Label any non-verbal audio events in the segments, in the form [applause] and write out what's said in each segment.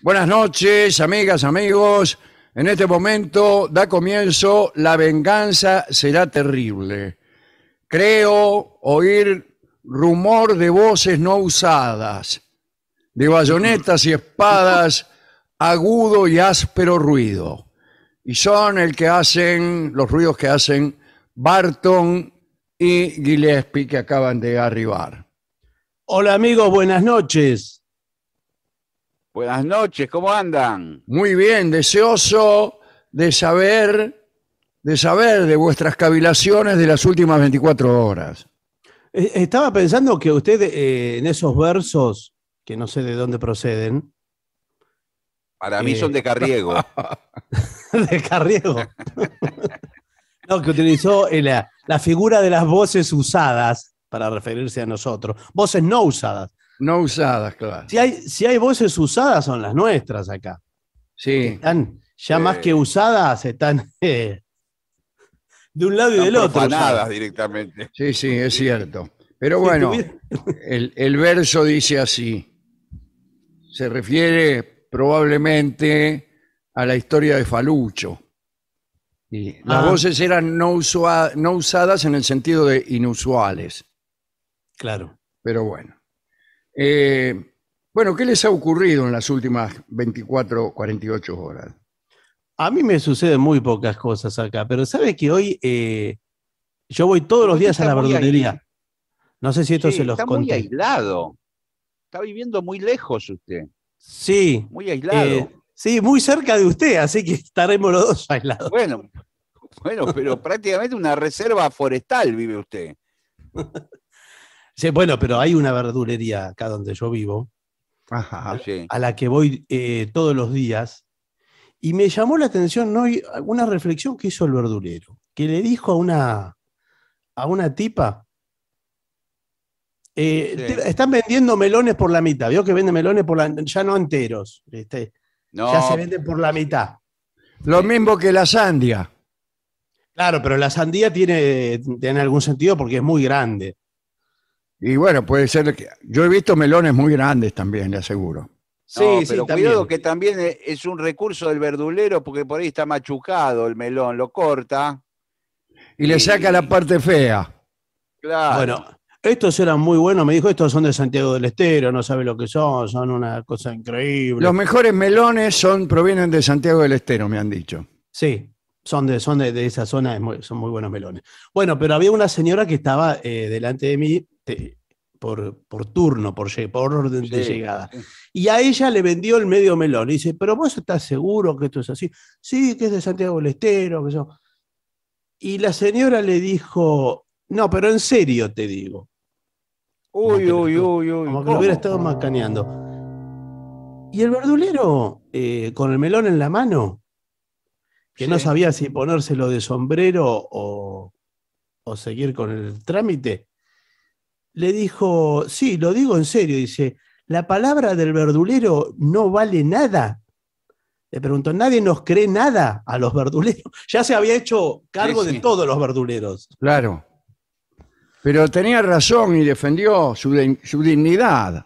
Buenas noches, amigas, amigos. En este momento da comienzo La venganza será terrible. Creo oír rumor de voces no usadas, de bayonetas y espadas, agudo y áspero ruido. Y son el que hacen, los ruidos que hacen Barton y Gillespie que acaban de arribar. Hola amigos, buenas noches. Buenas noches, ¿cómo andan? Muy bien, deseoso de saber de saber de vuestras cavilaciones de las últimas 24 horas. Eh, estaba pensando que usted eh, en esos versos, que no sé de dónde proceden. Para mí eh, son de Carriego. [laughs] de Carriego. [laughs] no, que utilizó la figura de las voces usadas para referirse a nosotros. Voces no usadas. No usadas, claro. Si hay, si hay voces usadas, son las nuestras acá. Sí. Están ya más eh. que usadas, están eh, de un lado y del otro. Usadas directamente. Sí, sí, es cierto. Pero bueno, el, verso dice así. Se refiere probablemente a la historia de Falucho. Y las ah. voces eran no, no usadas en el sentido de inusuales. Claro. Pero bueno. Eh, bueno, ¿qué les ha ocurrido en las últimas 24, 48 horas? A mí me suceden muy pocas cosas acá, pero sabe que hoy eh, yo voy todos los días a la verdulería. No sé si esto se los está conté. Está muy aislado. Está viviendo muy lejos usted. Sí. Muy aislado. Eh, sí, muy cerca de usted, así que estaremos los dos aislados. Bueno, [laughs] bueno, pero prácticamente una reserva forestal vive usted. [laughs] Sí, bueno, pero hay una verdulería acá donde yo vivo, a, la que voy eh, todos los días, y me llamó la atención ¿no? una reflexión que hizo el verdulero, que le dijo a una, a una tipa, eh, están vendiendo melones por la mitad, vio que venden melones por la, ya no enteros, este, ya se venden por la mitad. Lo mismo que la sandía. Claro, pero la sandía tiene, tiene algún sentido porque es muy grande. Y bueno, puede ser que. Yo he visto melones muy grandes también, le aseguro. Sí, pero cuidado que también e, es un recurso del verdulero porque por ahí está machucado el melón, lo corta. Y, le saca la parte fea. Claro. Bueno, estos eran muy buenos, me dijo, estos son de Santiago del Estero, no sabe lo que son, son una cosa increíble. Los mejores melones son provienen de Santiago del Estero, me han dicho. Sí, son de, son de, esa zona, son muy buenos melones. Bueno, pero había una señora que estaba eh, delante de mí este, por, por, turno, por, por orden de llegada. Y a ella le vendió el medio melón. Y dice, pero vos estás seguro que esto es así. Sí, que es de Santiago del Estero, que eso. Y la señora le dijo, no, pero en serio te digo. Uy, uy, uy, Como que lo hubiera estado macaneando. Y el verdulero, eh, con el melón en la mano, que no sabía si ponérselo de sombrero o seguir con el trámite, le dijo, sí, lo digo en serio, dice, ¿la palabra del verdulero no vale nada? Le preguntó, nadie nos cree nada a los verduleros. [laughs] Ya se había hecho cargo de todos los verduleros. Claro. Pero tenía razón y defendió su, dignidad.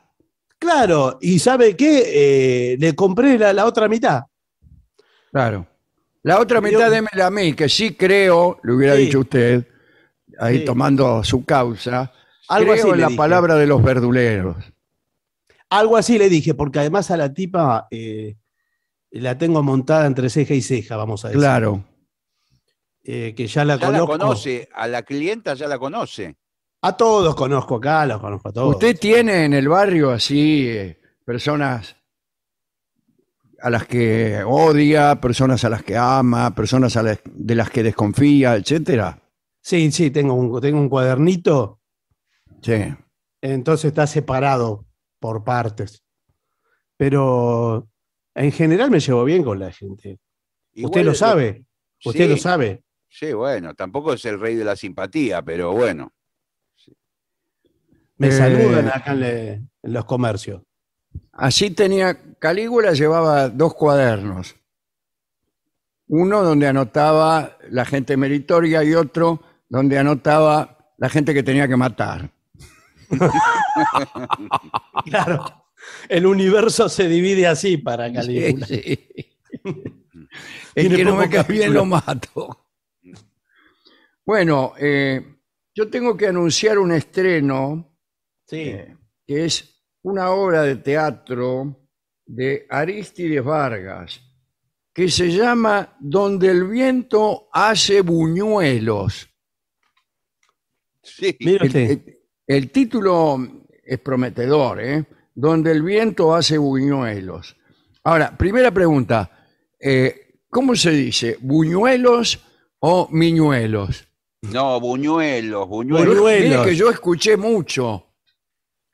Claro, y ¿sabe qué? Eh, le compré la, otra mitad. Claro. La otra mitad démela a mí, que sí creo, lo hubiera dicho usted, ahí tomando su causa, algo así la palabra de los verduleros. Algo así le dije, porque además a la tipa eh, la tengo montada entre ceja y ceja, vamos a decir. Claro. Eh, que ya la ya La conoce, a la clienta ya la conoce. A todos conozco acá, los conozco a todos. ¿Usted tiene en el barrio así eh, personas a las que odia, personas a las que ama, personas de las que desconfía, etcétera? Sí, sí, tengo tengo un cuadernito Sí. Entonces está separado por partes. Pero en general me llevo bien con la gente. Usted lo sabe. Usted lo sabe. Sí, bueno, tampoco es el rey de la simpatía, pero bueno. Me eh, saludan acá en, los comercios. Así tenía, Calígula llevaba dos cuadernos. Uno donde anotaba la gente meritoria y otro donde anotaba la gente que tenía que matar. [laughs] claro. El universo se divide así para galileo. [laughs] es que no me cae lo mato. Bueno, eh, yo tengo que anunciar un estreno sí. Eh, que es una obra de teatro de Aristides Vargas que se llama Donde el viento hace buñuelos. Sí. El título es prometedor, ¿eh? Donde el viento hace buñuelos. Ahora, primera pregunta. Eh, ¿Cómo se dice? ¿Buñuelos o miñuelos? No, buñuelos, buñuelos. buñuelos. que yo escuché mucho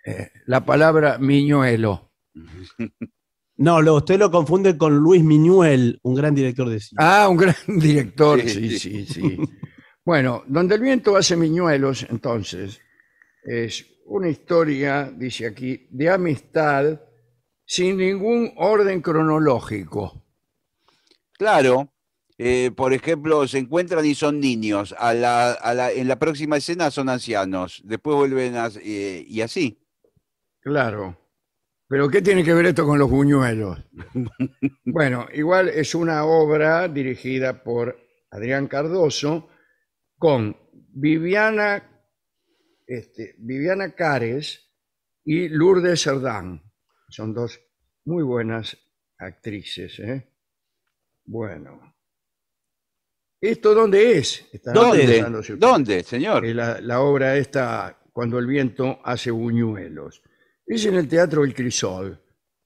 eh, la palabra miñuelo. [laughs] No, usted lo confunde con Luis Miñuel, un gran director de cine. Ah, un gran [laughs] director, sí, sí. sí. bueno, donde el viento hace miñuelos, entonces, es una historia, dice aquí, de amistad sin ningún orden cronológico. Claro, eh, por ejemplo, se encuentran y son niños, a en la próxima escena son ancianos, después vuelven eh, y así. Claro. Pero ¿qué tiene que ver esto con los buñuelos? [laughs] bueno, igual es una obra dirigida por Adrián Cardoso con Viviana este, Viviana Cares y Lourdes Serdán Son dos muy buenas actrices. ¿eh? Bueno. ¿Esto dónde es? ¿Dónde? ¿Dónde, señor? Eh, la, obra está Cuando el viento hace buñuelos. Es en el Teatro El Crisol,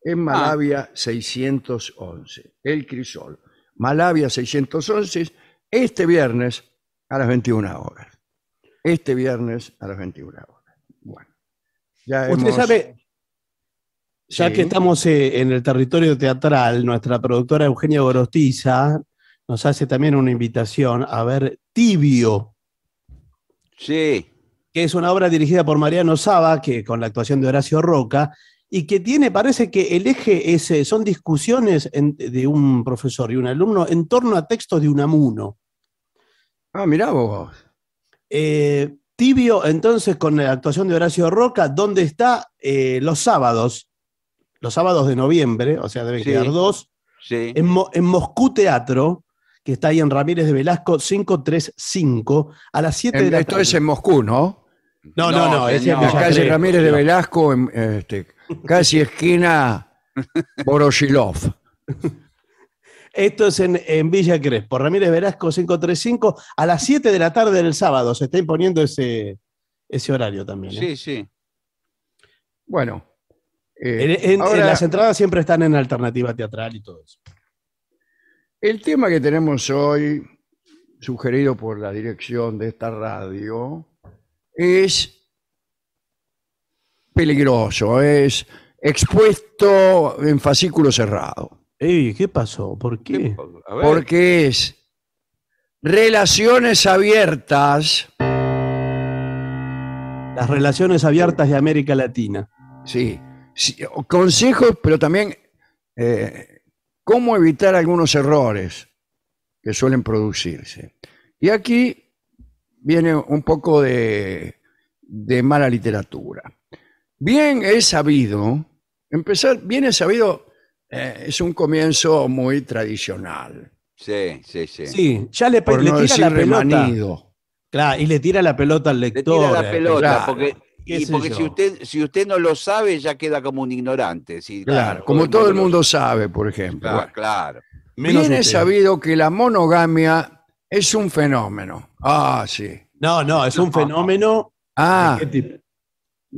en ah. Malavia 611. El Crisol. Malavia 611, este viernes a las 21 horas este viernes a las 21 horas. Bueno, ya Usted sabe, ya que estamos eh, en el territorio teatral, nuestra productora Eugenia Gorostiza nos hace también una invitación a ver Tibio. Sí. Que es una obra dirigida por Mariano Saba, que con la actuación de Horacio Roca, y que tiene, parece que el eje es, eh, son discusiones de un profesor y un alumno en torno a textos de Unamuno. Ah, mirá vos. Eh, tibio, entonces, con la actuación de Horacio Roca, ¿dónde está eh, los sábados? Los sábados de noviembre, o sea, deben quedar dos. Sí. En, Moscú Teatro, que está ahí en Ramírez de Velasco 535, a las 7 de la Esto es en Moscú, ¿no? No, no, no. es en la calle Ramírez de Velasco, en, este, casi esquina Boroshilov. [laughs] Esto es en, Villa Crespo, Ramírez Velasco 535, a las 7 de la tarde del sábado. Se está imponiendo ese, horario también. ¿eh? Sí, sí. Bueno. Eh, las entradas siempre están en alternativa teatral y todo eso. El tema que tenemos hoy, sugerido por la dirección de esta radio, es peligroso, es expuesto en fascículo cerrado. ¿qué pasó? ¿Por qué? Porque es relaciones abiertas. Las relaciones abiertas de América Latina. Sí. consejos, pero también eh, cómo evitar algunos errores que suelen producirse. Y aquí viene un poco de, de mala literatura. Bien es sabido, empezar, bien es sabido eh, es un comienzo muy tradicional. Sí, sí, sí. Sí, ya le, Por la pelota. Claro, y le tira la pelota al lector. Le tira la eh, pelota, porque, porque si, usted, si usted no lo sabe, ya queda como un ignorante. claro, como todo el mundo sabe, por ejemplo. Claro, claro. sabido que la monogamia es un fenómeno. Ah, sí. No, no, es un fenómeno. Ah.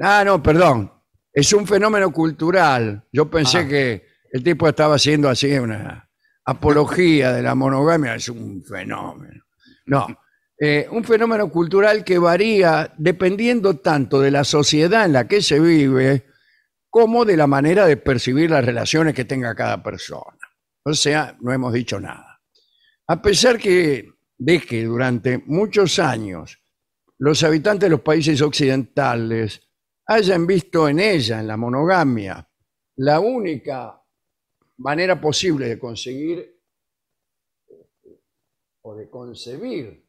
ah. no, perdón. Es un fenómeno cultural. Yo pensé ah. que el tipo estaba haciendo así una apología de la monogamia, es un fenómeno. No, eh, un fenómeno cultural que varía dependiendo tanto de la sociedad en la que se vive como de la manera de percibir las relaciones que tenga cada persona. O sea, no hemos dicho nada. A pesar que, de que durante muchos años los habitantes de los países occidentales hayan visto en ella, en la monogamia, la única manera posible de conseguir o de concebir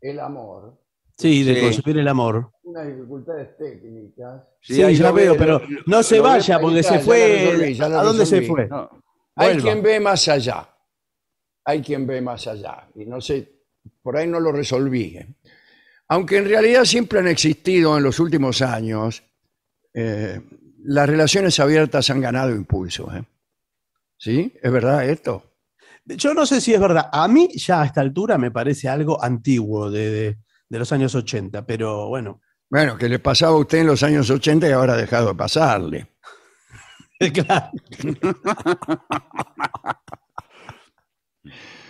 el amor. Sí, de concebir el amor. Unas dificultades técnicas. Sí, yo veo, pero no se vaya porque se fue. ¿A dónde se fue? Hay quien ve más allá. Hay quien ve más allá. Y no sé, por ahí no lo resolví. ¿eh? Aunque en realidad siempre han existido en los últimos años, eh, las relaciones abiertas han ganado impulso. ¿eh? ¿Sí? ¿Es verdad esto? Yo no sé si es verdad. A mí ya a esta altura me parece algo antiguo de, los años 80, pero bueno. Bueno, que le pasaba a usted en los años 80 y ahora ha dejado de pasarle. [laughs] claro.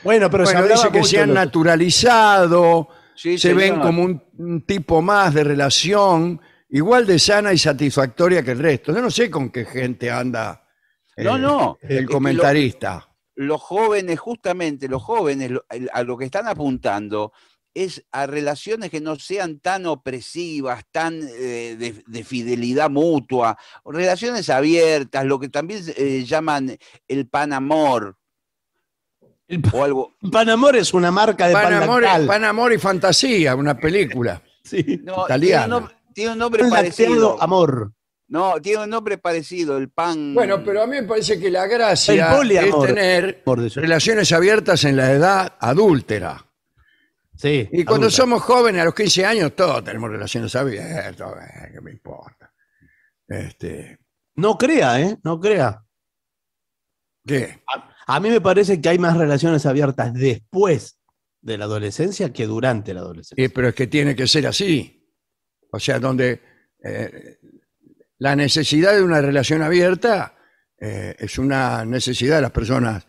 bueno, pero se dice que se han naturalizado, se ven como un tipo más de relación, igual de sana y satisfactoria que el resto. Yo no sé con qué gente anda no, eh, no. El comentarista. Los, jóvenes, justamente los jóvenes, a lo que están apuntando es a relaciones que no sean tan opresivas, tan eh, de, fidelidad mutua, relaciones abiertas, lo que también eh, llaman el panamor. El pan, amor [laughs] Panamor es una marca de panamor. Pan panamor y fantasía, una película. sí. Tiene un, nombre, tiene un nombre parecido. Amor. No, tiene un nombre parecido, el pan. Bueno, pero a mí me parece que la gracia es tener relaciones abiertas en la edad adúltera. Sí. Y cuando somos jóvenes, a los 15 años, todos tenemos relaciones abiertas, eh, ¿qué me importa? Este, no crea, ¿eh? No crea. ¿Qué? A, mí me parece que hay más relaciones abiertas después de la adolescencia que durante la adolescencia. pero es que tiene que ser así. O sea, donde eh, la necesidad de una relación abierta eh, es una necesidad de las personas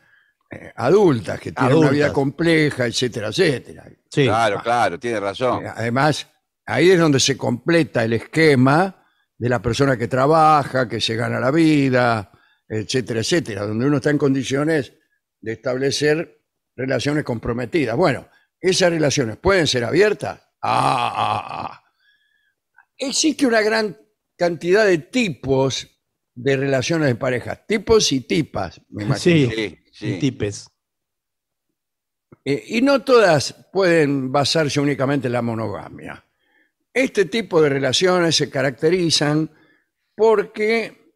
eh, adultas que tienen una vida compleja, etcétera, etcétera. Claro, ah, claro, tiene razón. Eh, además, ahí es donde se completa el esquema de la persona que trabaja, que se gana la vida, etcétera, etcétera, donde uno está en condiciones de establecer relaciones comprometidas. Bueno, esas relaciones pueden ser abiertas. Ah, ah, ah. Existe una gran cantidad de tipos de relaciones de pareja, tipos y tipas, me imagino. Sí, sí, Y tipes. Eh, y no todas pueden basarse únicamente en la monogamia. Este tipo de relaciones se caracterizan porque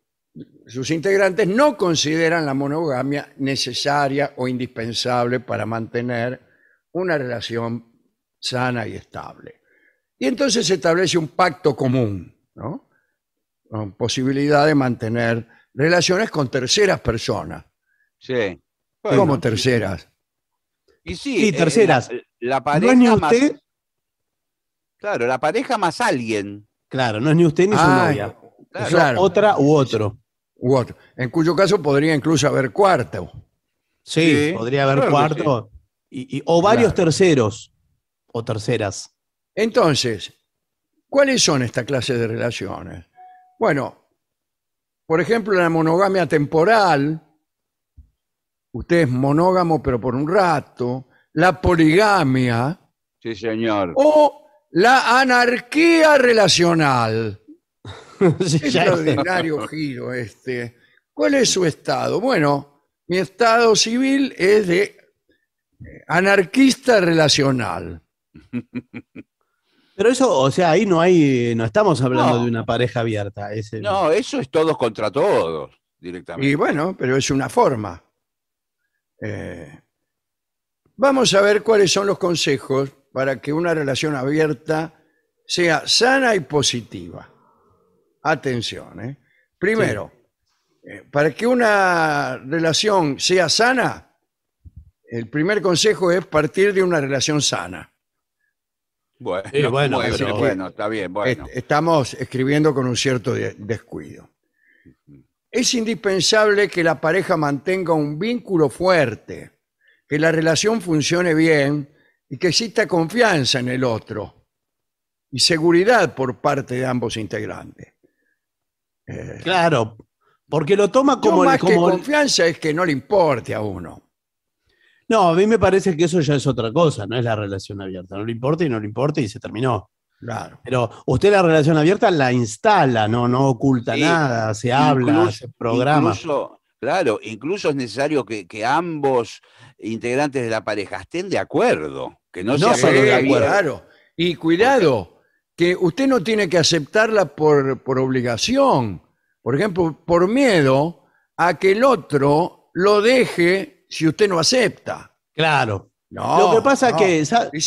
sus integrantes no consideran la monogamia necesaria o indispensable para mantener una relación sana y estable. Y entonces se establece un pacto común, ¿no? posibilidad de mantener relaciones con terceras personas. Sí. como terceras. Y sí, eh, terceras. la, pareja claro, la pareja más alguien. Claro, no es ni usted ni su ah, novia. Claro. Otra u otro. U otro. En cuyo caso podría incluso haber cuarto. Sí, podría haber cuarto. o varios terceros o terceras. Entonces, ¿cuáles son esta clase de relaciones? Bueno, por ejemplo, la monogamia temporal, usted es monógamo pero por un rato, la poligamia. Sí, señor. O la anarquía relacional. [laughs] sí, Extraordinario giro este. ¿Cuál es su estado? Bueno, mi estado civil es de eh, anarquista relacional. [laughs] Pero eso, o sea, ahí no hay, no estamos hablando de una pareja abierta. No, eso es todos contra todos, directamente. Y bueno, pero es una forma. Eh, vamos a ver cuáles son los consejos para que una relación abierta sea sana y positiva. Atención, ¿eh? Primero, eh, para que una relación sea sana, el primer consejo es partir de una relación sana. Eh, bueno, está bien, Estamos escribiendo con un cierto descuido. Es indispensable que la pareja mantenga un vínculo fuerte, que la relación funcione bien y que exista confianza en el otro y seguridad por parte de ambos integrantes. Eh, claro, porque lo toma como... más que confianza es que no le importe a uno. No, a mí me parece que eso ya es otra cosa, no es la relación abierta. No le importa y no le importa y se terminó. Claro. Pero usted la relación abierta la instala, no, no oculta nada, se habla, se programa. claro, incluso es necesario que, ambos integrantes de la pareja estén de acuerdo, que no, se de acuerdo. Y cuidado, que usted no tiene que aceptarla por, por obligación, por ejemplo, por miedo a que el otro lo deje si usted no acepta. Claro. No, Lo que pasa es que, ¿sabe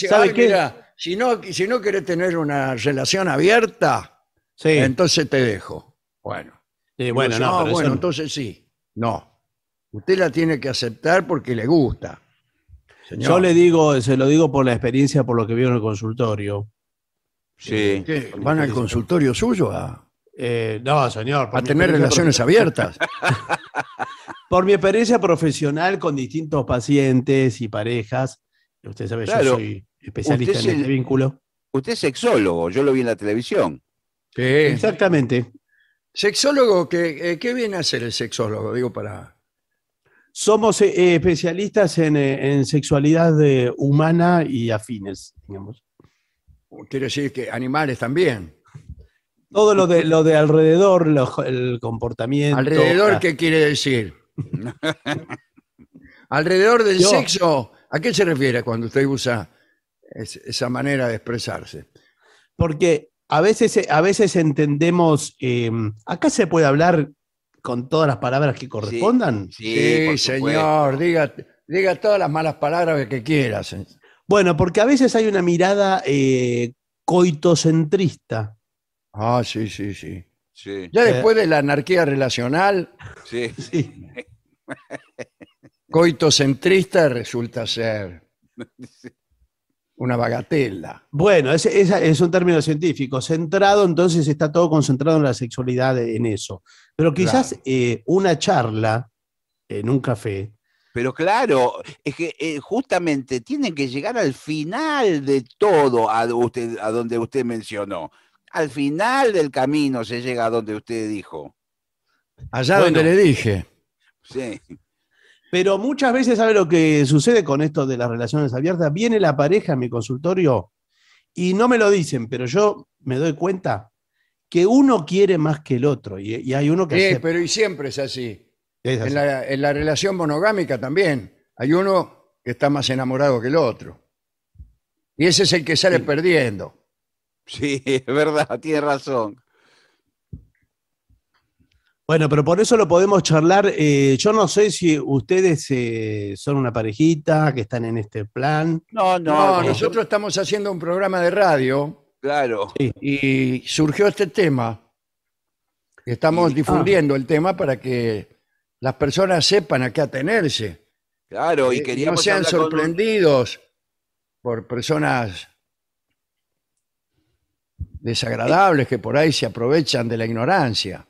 si no, si querés tener una relación abierta, Sí, entonces te dejo. Bueno. bueno, no, bueno, entonces sí. No. Usted la tiene que aceptar porque le gusta. yo le digo, se lo digo por la experiencia, por lo que vio en el consultorio. Sí. ¿Van al consultorio suyo a, Eh, no, señor. por a tener relaciones abiertas? [laughs] Por mi experiencia profesional con distintos pacientes y parejas, usted sabe, que yo soy especialista en este vínculo. Usted es sexólogo, yo lo vi en la televisión. Exactamente. Sexólogo, eh, ¿qué, viene a ser el sexólogo? Digo, para. Somos eh, eh, especialistas en, sexualidad humana y afines, digamos. Quiero decir que animales también. Todo lo de, lo de alrededor, el comportamiento. ¿Alrededor qué quiere decir? [laughs] Alrededor del sexo, ¿a qué se refiere cuando usted usa esa manera de expresarse? Porque a veces, a veces entendemos, em, acá se puede hablar con todas las palabras que correspondan. Sí, señor, diga, todas las malas palabras que quieras. Bueno, porque a veces hay una mirada eh, coitocentrista. Ah, sí, sí, sí. Ya eh, después de la anarquía relacional, [laughs] coitocentrista resulta ser [laughs] una bagatela. Bueno, es, un término científico. Centrado, entonces está todo concentrado en la sexualidad, en eso. Pero quizás eh, una charla en un café. Pero claro, es que eh, justamente tienen que llegar al final de todo usted, a donde usted mencionó al final del camino se llega a donde usted dijo. Allá donde le dije. Sí. Pero muchas veces, ¿sabe lo que sucede con esto de las relaciones abiertas? Viene la pareja a mi consultorio y no me lo dicen, pero yo me doy cuenta que uno quiere más que el otro y, hay uno que... Sí, pero y siempre es así. En, la, relación monogámica también. Hay uno que está más enamorado que el otro. Y ese es el que sale perdiendo. Sí, [laughs] es verdad, tiene razón. Bueno, pero por eso lo podemos charlar. Eh, yo no sé si ustedes eh, son una parejita que están en este plan. No, no, nosotros estamos haciendo un programa de radio. Claro. Y surgió este tema. Estamos difundiendo el tema para que las personas sepan a qué atenerse. Claro, y eh, que no sean sorprendidos por personas desagradables que por ahí se aprovechan de la ignorancia.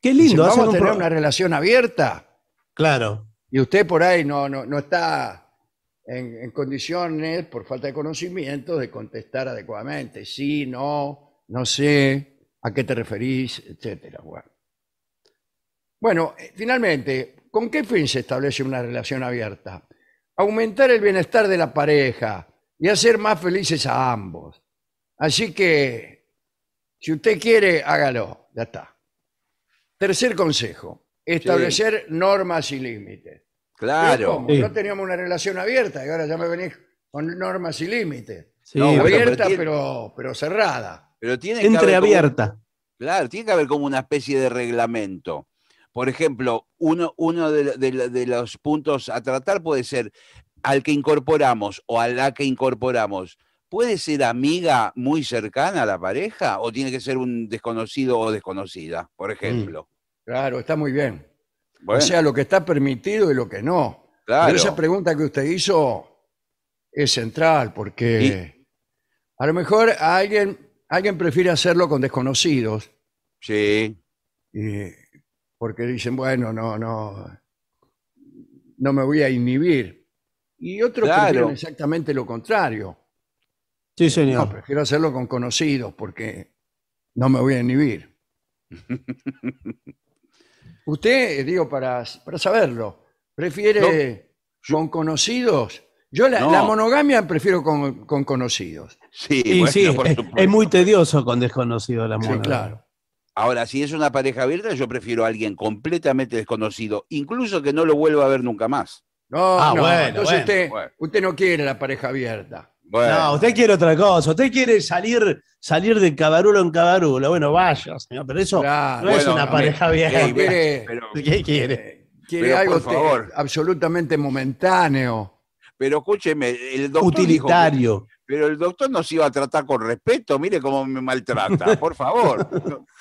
Qué lindo. vamos a tener una relación abierta. Claro. Y usted por ahí no, no, está en, condiciones, por falta de conocimiento, de contestar adecuadamente. Sí, no, no sé, a qué te referís, etcétera. bueno, eh, finalmente, ¿con qué fin se establece una relación abierta? Aumentar el bienestar de la pareja y hacer más felices a ambos. Así que si usted quiere, hágalo. Ya está. Tercer consejo, establecer normas y límites. Claro. No teníamos una relación abierta y ahora ya me venís con normas y límites. abierta, pero, pero, cerrada. Pero tiene Entreabierta. Claro, tiene que haber como una especie de reglamento. Por ejemplo, uno, uno de, de los puntos a tratar puede ser al que incorporamos o a la que incorporamos puede ser amiga muy cercana a la pareja o tiene que ser un desconocido o desconocida, por mm. ejemplo? claro, está muy bien. O sea, lo que está permitido y lo que no. Claro. Pero esa pregunta que usted hizo es central porque a lo mejor alguien, alguien prefiere hacerlo con desconocidos. Sí. porque dicen, bueno, no, no, no me voy a inhibir. Y otros exactamente lo contrario. Sí, eh, señor. No, prefiero hacerlo con conocidos porque no me voy a inhibir. [laughs] Usted, eh, digo, para, saberlo, prefiere con conocidos. Yo la, monogamia prefiero con, conocidos. Sí, es, muy tedioso con desconocidos la monogamia. claro. Ahora, si es una pareja abierta, yo prefiero a alguien completamente desconocido, incluso que no lo vuelva a ver nunca más. No, ah, entonces usted no quiere la pareja abierta. No, usted quiere otra cosa, usted quiere salir, salir de cabarulo en cabarulo. Bueno, vaya, pero eso no es una pareja bien. ¿Qué quiere? quiere? algo por eh, favor. absolutamente momentáneo. Pero escúcheme, el doctor. Utilitario. pero el doctor nos iba a tratar con respeto, mire cómo me maltrata, [laughs] por favor.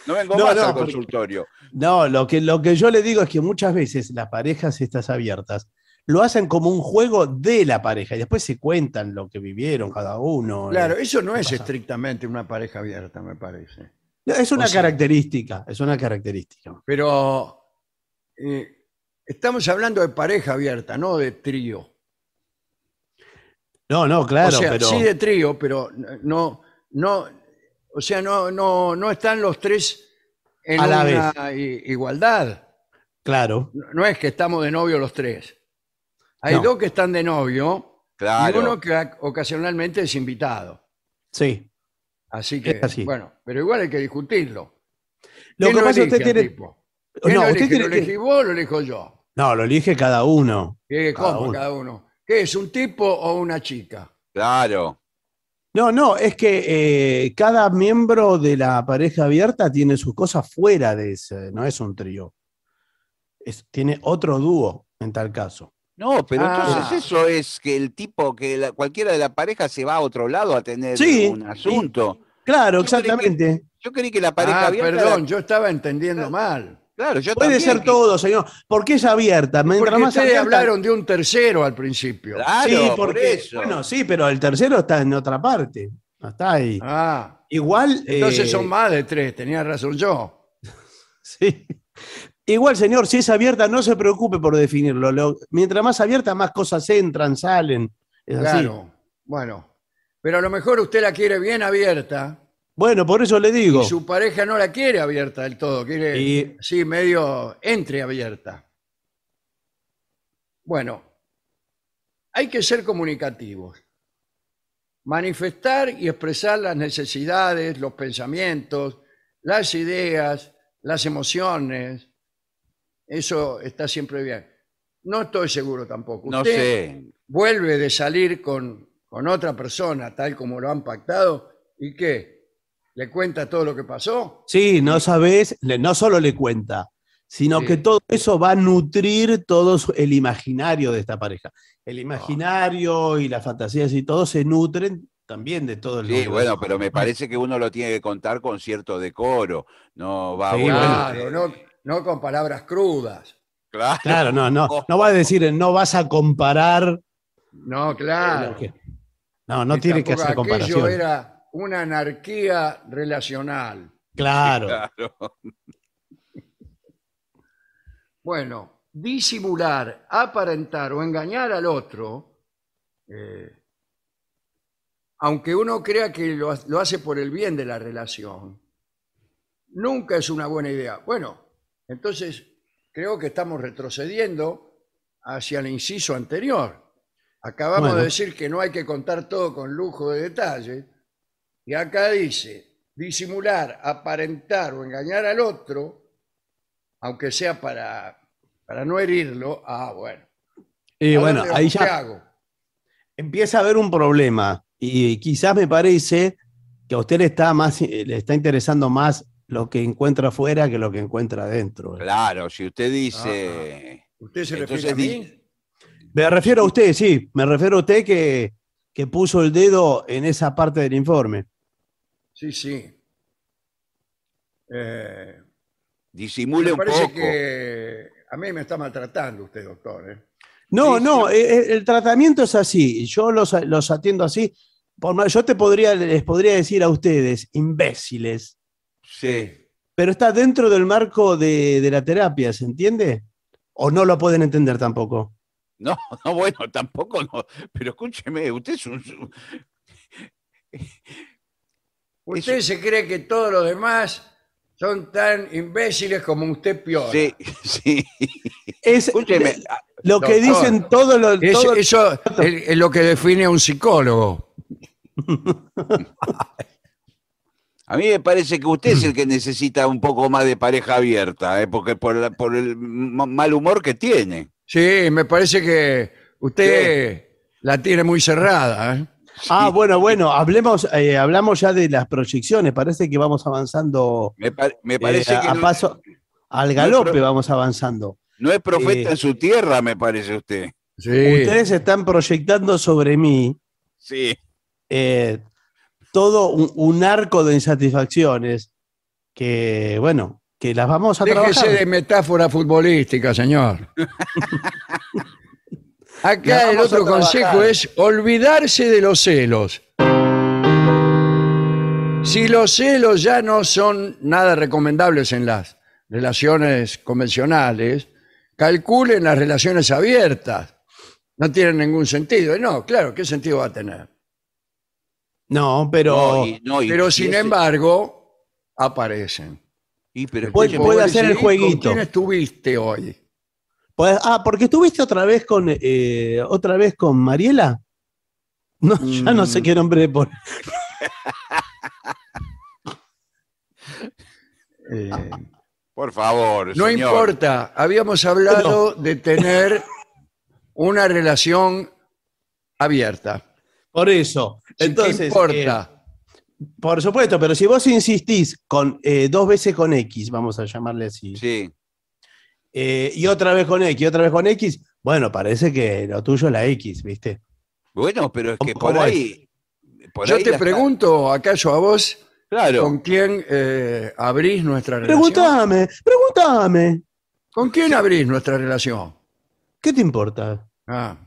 No, vengo más al consultorio. no, lo que, lo que yo le digo es que muchas veces las parejas estas abiertas lo hacen como un juego de la pareja y después se cuentan lo que vivieron cada uno. Eh, claro, eso no es estrictamente una pareja abierta, me parece. es una característica, es una característica. Pero eh, estamos hablando de pareja abierta, no de trío. No, no, claro. sí de trío, pero no, no, o sea, no, no, están los tres en la una igualdad. Claro. no es que estamos de novio los tres. Hay dos que están de novio y uno que ocasionalmente es invitado. Sí. Así que, bueno, pero igual hay que discutirlo. Lo que pasa es usted tiene. tipo? lo elige? vos o lo elijo yo? No, lo elige cada uno. ¿Qué, cada es, un tipo o una chica? Claro. No, no, es que eh, cada miembro de la pareja abierta tiene sus cosas fuera de ese, no es un trío. tiene otro dúo en tal caso. No, pero entonces ah. eso es que el tipo, que cualquiera de la pareja se va a otro lado a tener un asunto. Sí, claro, exactamente. yo creí que la pareja ah, Perdón, yo estaba entendiendo mal. Claro, yo Puede ser todo, señor. ¿Por qué es abierta? Mientras porque hablaron de un tercero al principio. Claro, sí, por eso. Bueno, sí, pero el tercero está en otra parte. está ahí. Ah. Igual. Entonces eh, son más de tres, tenía razón yo. [laughs] sí. Igual, señor, si es abierta, no se preocupe por definirlo. mientras más abierta, más cosas entran, salen. claro. Bueno. Pero a lo mejor usted la quiere bien abierta. Bueno, por eso le digo. Y su pareja no la quiere abierta del todo, quiere sí, medio entreabierta. Bueno, hay que ser comunicativos. Manifestar y expresar las necesidades, los pensamientos, las ideas, las emociones, eso está siempre bien. No estoy seguro tampoco. No Usted sé. vuelve de salir con, con otra persona, tal como lo han pactado, y qué? ¿Le cuenta todo lo que pasó? Sí, no sabes, no solo le cuenta, sino que todo eso va a nutrir todo el imaginario de esta pareja. El imaginario y las fantasías y todo se nutren también de todo el Sí, bueno, pero me parece que uno lo tiene que contar con cierto decoro. No va a no no con palabras crudas. Claro, no, no, no va a decir, no vas a comparar. No, claro. No, no tiene que hacer comparación. Aquello era una anarquía relacional. Claro. Bueno, disimular, aparentar o engañar al otro, eh, aunque uno crea que lo hace por el bien de la relación, nunca es una buena idea. Bueno, entonces, creo que estamos retrocediendo hacia el inciso anterior. Acabamos de decir que no hay que contar todo con lujo de detalle. Y acá dice, disimular, aparentar o engañar al otro, aunque sea para, para no herirlo. Ah, bueno. Y bueno, ahí ya empieza a haber un problema. Y quizás me parece que a usted le está interesando más lo que encuentra fuera que lo que encuentra adentro. Claro, si usted dice... Ah, ah. ¿Usted se refiere a mí? Me refiero a usted, sí, me refiero a usted que, puso el dedo en esa parte del informe. Sí, sí. Eh, Disimule me parece que a mí me está maltratando usted, doctor. ¿eh? No, no, eh, El, tratamiento es así. Yo los, atiendo así. yo te podría, les podría decir a ustedes, imbéciles, Sí. Pero está dentro del marco de, la terapia, ¿se entiende? ¿O no lo pueden entender tampoco? No, [laughs] no, bueno, tampoco Pero escúcheme, usted es un. Usted se cree que todos los demás son tan imbéciles como usted peor. Sí, [laughs] sí. Escúcheme. Lo que dicen todos los. Eso es lo que define a un psicólogo. [laughs] A mí me parece que usted es el [clears throat] que necesita un poco más de pareja abierta, ¿eh? porque por, el mal humor que tiene. Sí, me parece que usted la tiene muy cerrada. ¿eh? Ah, bueno, bueno, hablemos, eh, hablamos ya de las proyecciones. Parece que vamos avanzando. Me, parece que a paso al galope vamos avanzando. No es profeta en su tierra, me parece usted. Ustedes están proyectando sobre mí. Sí todo un, arco de insatisfacciones que, bueno, que las vamos a Déjese de metáfora futbolística, señor. [laughs] Acá el otro consejo es olvidarse de los celos. Si los celos ya no son nada recomendables en las relaciones convencionales, calculen las relaciones abiertas. No tienen ningún sentido. Y no, claro, ¿qué sentido va a tener? No, pero. pero sin este embargo, aparecen. Y, Puede- hacer el "¿Con ¿Quién estuviste hoy? Pues, ah, porque estuviste otra vez con eh, otra vez con Mariela. No, ya no sé mm. qué nombre poner. [laughs] Eh, por favor. no importa, habíamos hablado de tener una relación abierta. Por eso. Entonces, ¿Qué importa? Eh, por supuesto, pero si vos insistís con eh, dos veces con X, vamos a llamarle así. Sí. Eh, y otra vez con X, y otra vez con X, bueno, parece que lo tuyo es la X, ¿viste? Bueno, pero es que por ahí, yo te pregunto, acá yo a vos? ¿Con quién abrís nuestra relación? Pregúntame, pregúntame. ¿Con quién abrís nuestra relación? ¿Qué te importa? Ah.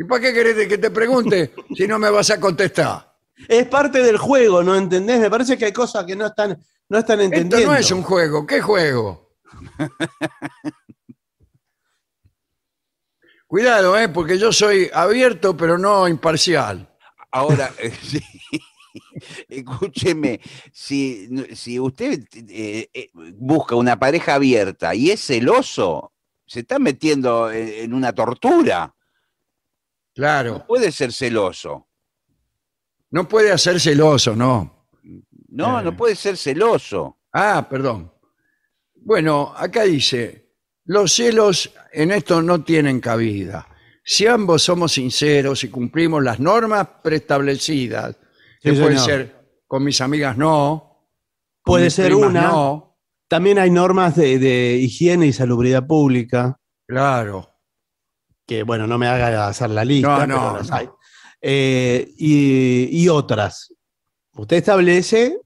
¿Y para qué querés que te pregunte [laughs] si no me vas a contestar? Es parte del juego, ¿no entendés? Me parece que hay cosas que no están, no están entendiendo. Esto no es un juego, ¿qué juego? [laughs] Cuidado, ¿eh? porque yo soy abierto, pero no imparcial. Ahora, [laughs] Escúcheme, si, usted eh, eh, busca una pareja abierta y es celoso, se está metiendo eh, en una tortura. Claro. No puede ser celoso. No puede ser celoso, no. No, no eh. puede ser celoso. Ah, perdón. Bueno, acá dice, los celos en esto no tienen cabida. Si ambos somos sinceros y cumplimos las normas preestablecidas, que puede ser con mis amigas no, puede ser una, También hay normas de, de higiene y salubridad pública. Claro que bueno, no me haga hacer la lista, no, eh, y, otras. Usted establece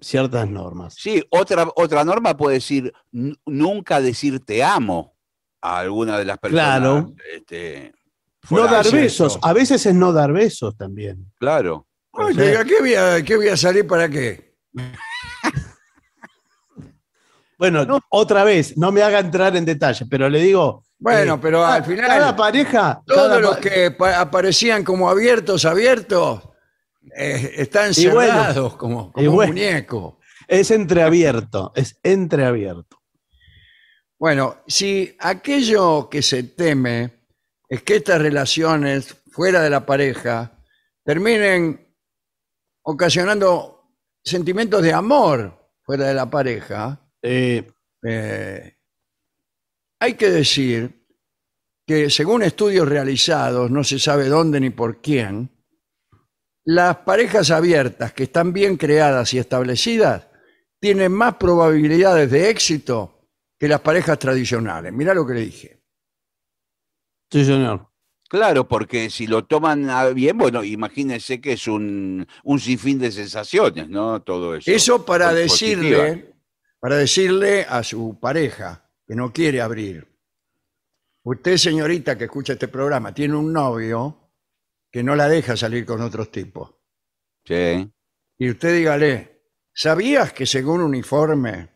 ciertas normas. Sí, otra, otra norma puede decir nunca decir te amo a alguna de las personas. Claro. Este, no dar besos, a veces es no dar besos también. Claro. ¿qué, voy a, salir para qué? [laughs] bueno, otra vez, no me haga entrar en detalle, pero le digo, bueno, eh, pero al final. la pareja. Todos los que aparecían como abiertos, abiertos, eh, están cerrados como, muñeco. Es entreabierto, es entreabierto. Bueno, si aquello que se teme es que estas relaciones fuera de la pareja terminen ocasionando sentimientos de amor fuera de la pareja, eh, eh hay que decir que según estudios realizados, no se sabe dónde ni por quién, las parejas abiertas que están bien creadas y establecidas tienen más probabilidades de éxito que las parejas tradicionales. Mirá lo que le dije. Sí, señor. Claro, porque si lo toman bien, bueno, imagínense que es un, sinfín de sensaciones, ¿no? Todo eso. Eso para decirle, para decirle a su pareja, que no quiere abrir. Usted, señorita, que escucha este programa, tiene un novio que no la deja salir con otros tipos. Sí. Y usted dígale, ¿sabías que según un informe,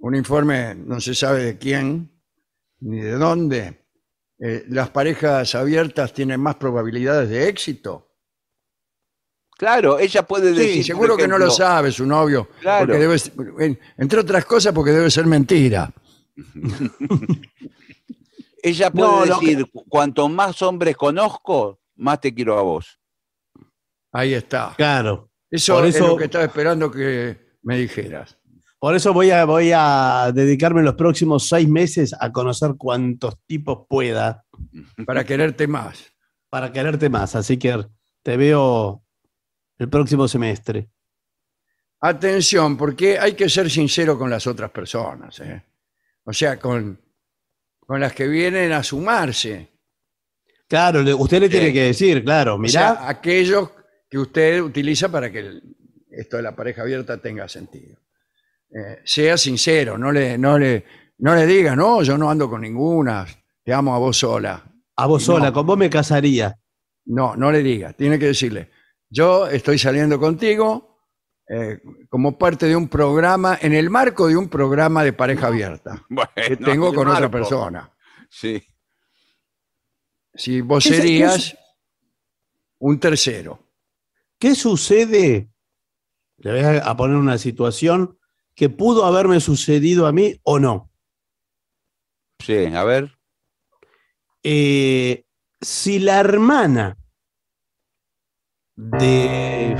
un informe no se sabe de quién ni de dónde, eh, las parejas abiertas tienen más probabilidades de éxito? Claro, ella puede decir. Sí, seguro que no lo sabe su novio. entre otras cosas, porque debe ser mentira. [laughs] Ella puede decir, cuanto más hombres conozco, más te quiero a vos. Ahí está. Claro. Eso, es lo que estaba esperando que me dijeras. Por eso voy a, voy a dedicarme los próximos seis meses a conocer cuantos tipos pueda. Para quererte más. Para quererte más. Así que te veo el próximo semestre. Atención, porque hay que ser sincero con las otras personas. ¿eh? O sea, con, las que vienen a sumarse. Claro, usted le tiene eh, que decir, claro, Mira, aquellos que usted utiliza para que esto de la pareja abierta tenga sentido. Eh, sea sincero, no le, no, le, no le diga, no, yo no ando con ninguna, te amo a vos sola. A vos sola, con vos me casaría. No, no le diga, tiene que decirle, yo estoy saliendo contigo, eh, como parte de un programa, en el marco de un programa de pareja abierta [laughs] que tengo con otra persona. Sí. Si vos serías un tercero. ¿Qué sucede? Le voy a poner una situación que pudo haberme sucedido a mí o no. Sí, a ver. Eh, si la hermana de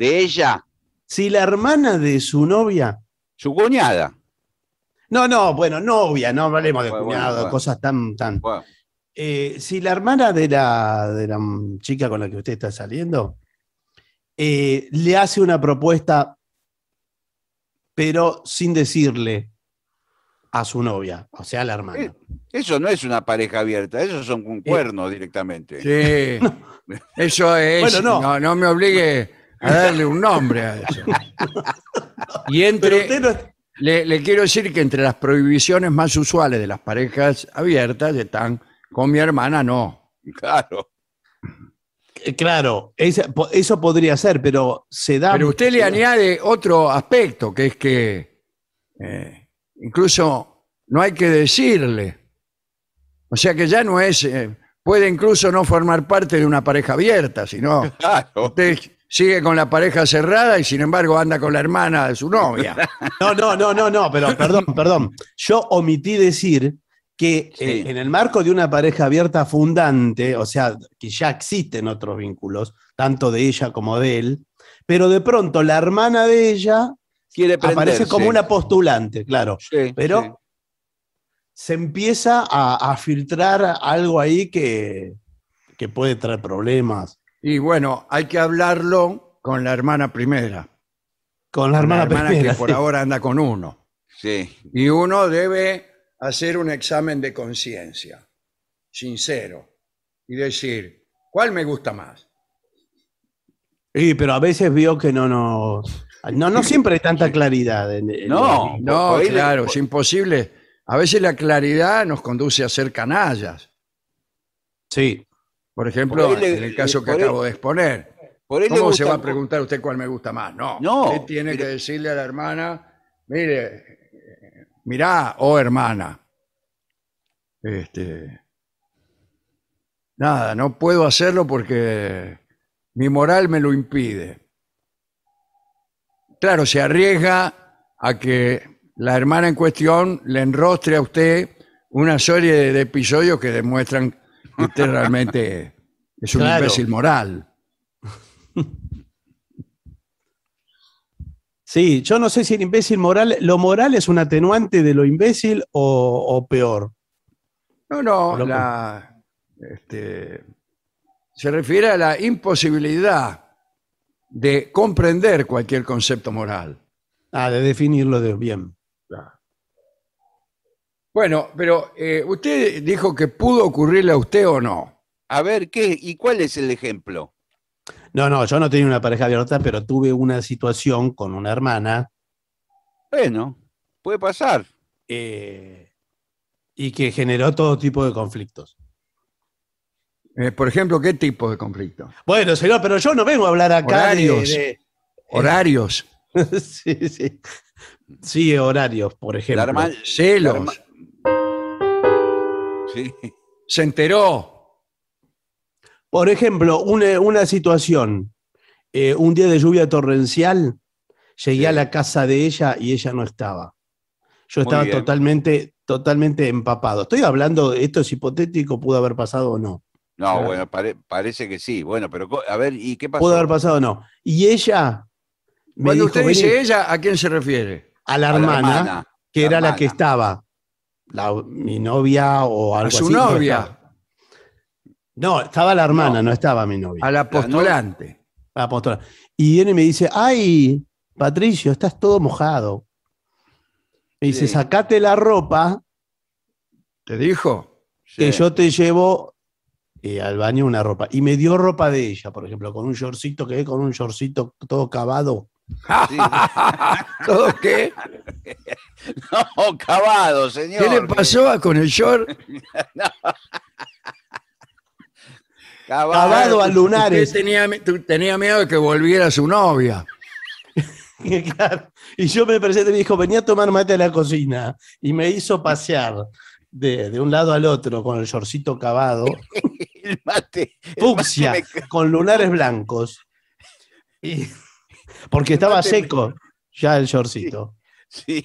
de ella. Si la hermana de su novia. Su cuñada. No, no, bueno, novia, no hablemos de cuñado, cosas tan. tan. Eh, si la hermana de la, de la chica con la que usted está saliendo eh, le hace una propuesta, pero sin decirle a su novia, o sea, a la hermana. Eh, eso no es una pareja abierta, eso son un cuerno directamente. Sí, [laughs] eso es. Bueno, no. no. No, me obligue a darle un nombre a eso. Y entre, le, quiero decir que entre las prohibiciones más usuales de las parejas abiertas están con mi hermana, no. Claro. Eh, claro, eso podría ser, pero se da. Pero usted le añade otro aspecto, que es que eh, incluso no hay que decirle. O sea que ya no es. Eh, puede incluso no formar parte de una pareja abierta, sino. Claro sigue con la pareja cerrada y sin embargo anda con la hermana de su novia. [laughs] No, no, no, no, no, pero perdón, perdón. Yo omití decir que eh, en el marco de una pareja abierta fundante, o sea, que ya existen otros vínculos, tanto de ella como de él, pero de pronto la hermana de ella aparece como una postulante, claro. pero se empieza a, filtrar algo ahí que, que puede traer problemas. Y bueno, hay que hablarlo con la hermana primera. Con la hermana, la hermana primera, que por ahora anda con uno. Sí. Y uno debe hacer un examen de conciencia, sincero, y decir, ¿cuál me gusta más? Sí, pero a veces vio que no nos... No, no siempre hay tanta claridad. no, no, no, claro, es imposible. A veces la claridad nos conduce a ser canallas. Sí. Por ejemplo, en el caso que acabo de exponer. ¿Cómo se va a preguntar usted cuál me gusta más? No. no usted tiene que decirle a la hermana, mire, mirá, oh hermana, este, nada, no puedo hacerlo porque mi moral me lo impide. Claro, se arriesga a que la hermana en cuestión le enrostre a usted una serie de episodios que demuestran Usted realmente es un imbécil moral. Sí, yo no sé si el imbécil moral, lo moral es un atenuante de lo imbécil o, peor. No, no, este, se refiere a la imposibilidad de comprender cualquier concepto moral. Ah, de definirlo de bien. Bueno, pero eh, usted dijo que pudo ocurrirle a usted o no. A ver, ¿qué? ¿Y cuál es el ejemplo? No, no, yo no tenía una pareja abierta, pero tuve una situación con una hermana. Bueno, puede pasar. Eh, y que generó todo tipo de conflictos. Eh, por ejemplo, ¿qué tipo de conflictos? Bueno, señor, pero yo no vengo a hablar acá de- Horarios. Horarios, [laughs] sí, sí. Sí, horarios, por ejemplo. La celos, se enteró. Por ejemplo, una, situación. Eh, un día de lluvia torrencial, llegué a la casa de ella y ella no estaba. Yo estaba totalmente, totalmente empapado. Estoy hablando, esto es hipotético, pudo haber pasado o no. No, bueno, parece que sí. Bueno, pero a ver, ¿y qué pasó? Pudo haber pasado o no. Y ella. Cuando usted dice ella, ¿a quién se refiere? A la, hermana, que era la que estaba mi novia o algo su novia. No, estaba la hermana, no, estaba mi novia. Al la Y viene y me dice, ay, Patricio, estás todo mojado. Me dice, sacate la ropa. ¿Te dijo? Que yo te llevo eh, al baño una ropa. Y me dio ropa de ella, por ejemplo, con un shortcito, que con un shortcito todo cavado ¿Cómo? [laughs] ¿Todo qué? No, cavado, señor. ¿Qué le pasó con el short? [laughs] No. Cavado, a lunares. tenía, tenía miedo de que volviera su novia. [laughs] Y yo me presenté y me dijo, venía a tomar mate a la cocina. Y me hizo pasear de, un lado al otro con el shortcito cavado. el mate. con lunares blancos. Y porque estaba seco ya el shortcito. Sí.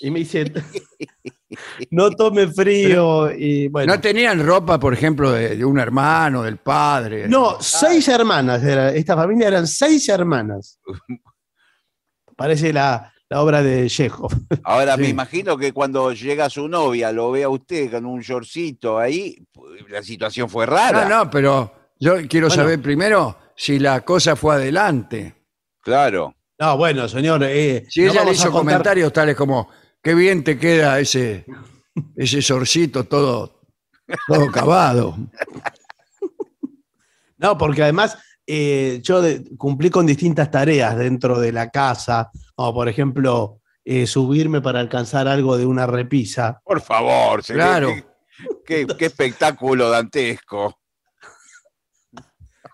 Y me dicen [laughs] no tome frío. Y bueno. ¿No tenían ropa, por ejemplo, de, un hermano, del padre? No, seis hermanas. esta familia eran seis hermanas. [laughs] Parece la, obra de Chekhov. Ahora me imagino que cuando llega su novia, lo ve a usted con un shortcito ahí, la situación fue rara. No, no, pero yo quiero saber primero si la cosa fue adelante. Claro. No, bueno, señor. Eh, si ella le hizo comentarios tales como, qué bien te queda ese, ese sorcito todo, todo cavado. No, porque además eh, yo cumplí con distintas tareas dentro de la casa, como por ejemplo eh, subirme para alcanzar algo de una repisa. Por favor, señor. Claro. Qué, espectáculo dantesco.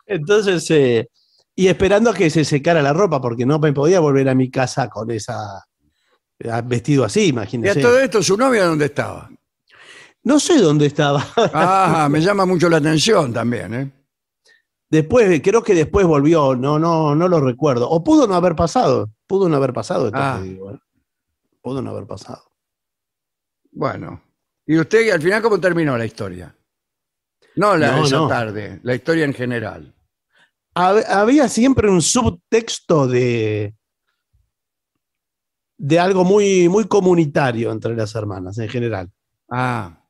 Entonces, y esperando a que se secara la ropa, porque no me podía volver a mi casa con esa ah, vestido así, imagínese. Y a todo esto, ¿su novia dónde estaba? No sé dónde estaba. [laughs] Ah, me llama mucho la atención también, ¿eh? Después, creo que después volvió, no, no, no lo recuerdo. O pudo no haber pasado, pudo no haber pasado, ah. ¿eh? Pudo no haber pasado. Bueno. ¿Y usted al final cómo terminó la historia? No la esa tarde, la historia en general había siempre un subtexto de, de algo muy, muy comunitario entre las hermanas en general. Ah,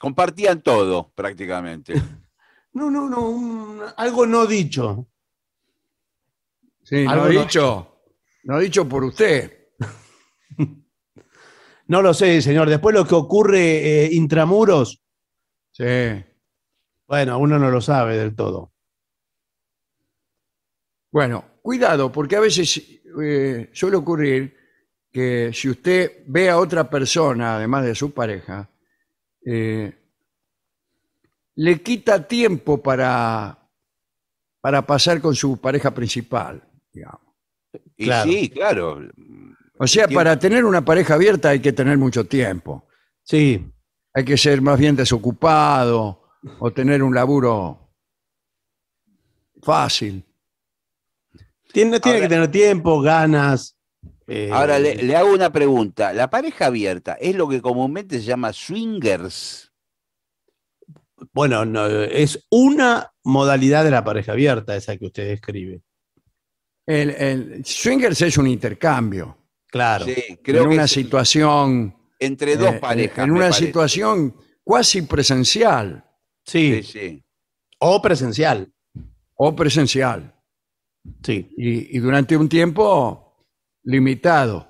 compartían todo prácticamente. [laughs] no, no, no, algo no dicho. Sí, algo no dicho. No dicho por usted. [laughs] no lo sé, señor. Después lo que ocurre eh, intramuros. Sí. Bueno, uno no lo sabe del todo. Bueno, cuidado, porque a veces eh, suele ocurrir que si usted ve a otra persona, además de su pareja, eh, le quita tiempo para, para pasar con su pareja principal, digamos. Y sí, claro. O sea, para tener una pareja abierta hay que tener mucho tiempo. Sí. Hay que ser más bien desocupado o tener un laburo fácil. Tiene, que tener tiempo, ganas. Eh, ahora le, hago una pregunta. ¿La pareja abierta es lo que comúnmente se llama swingers? Bueno, es una modalidad de la pareja abierta, esa que usted describe. El, swingers es un intercambio. Claro. en una situación. Entre dos eh, parejas. En una situación cuasi presencial. Sí. sí, sí. O presencial. O presencial. Sí. Y, durante un tiempo limitado.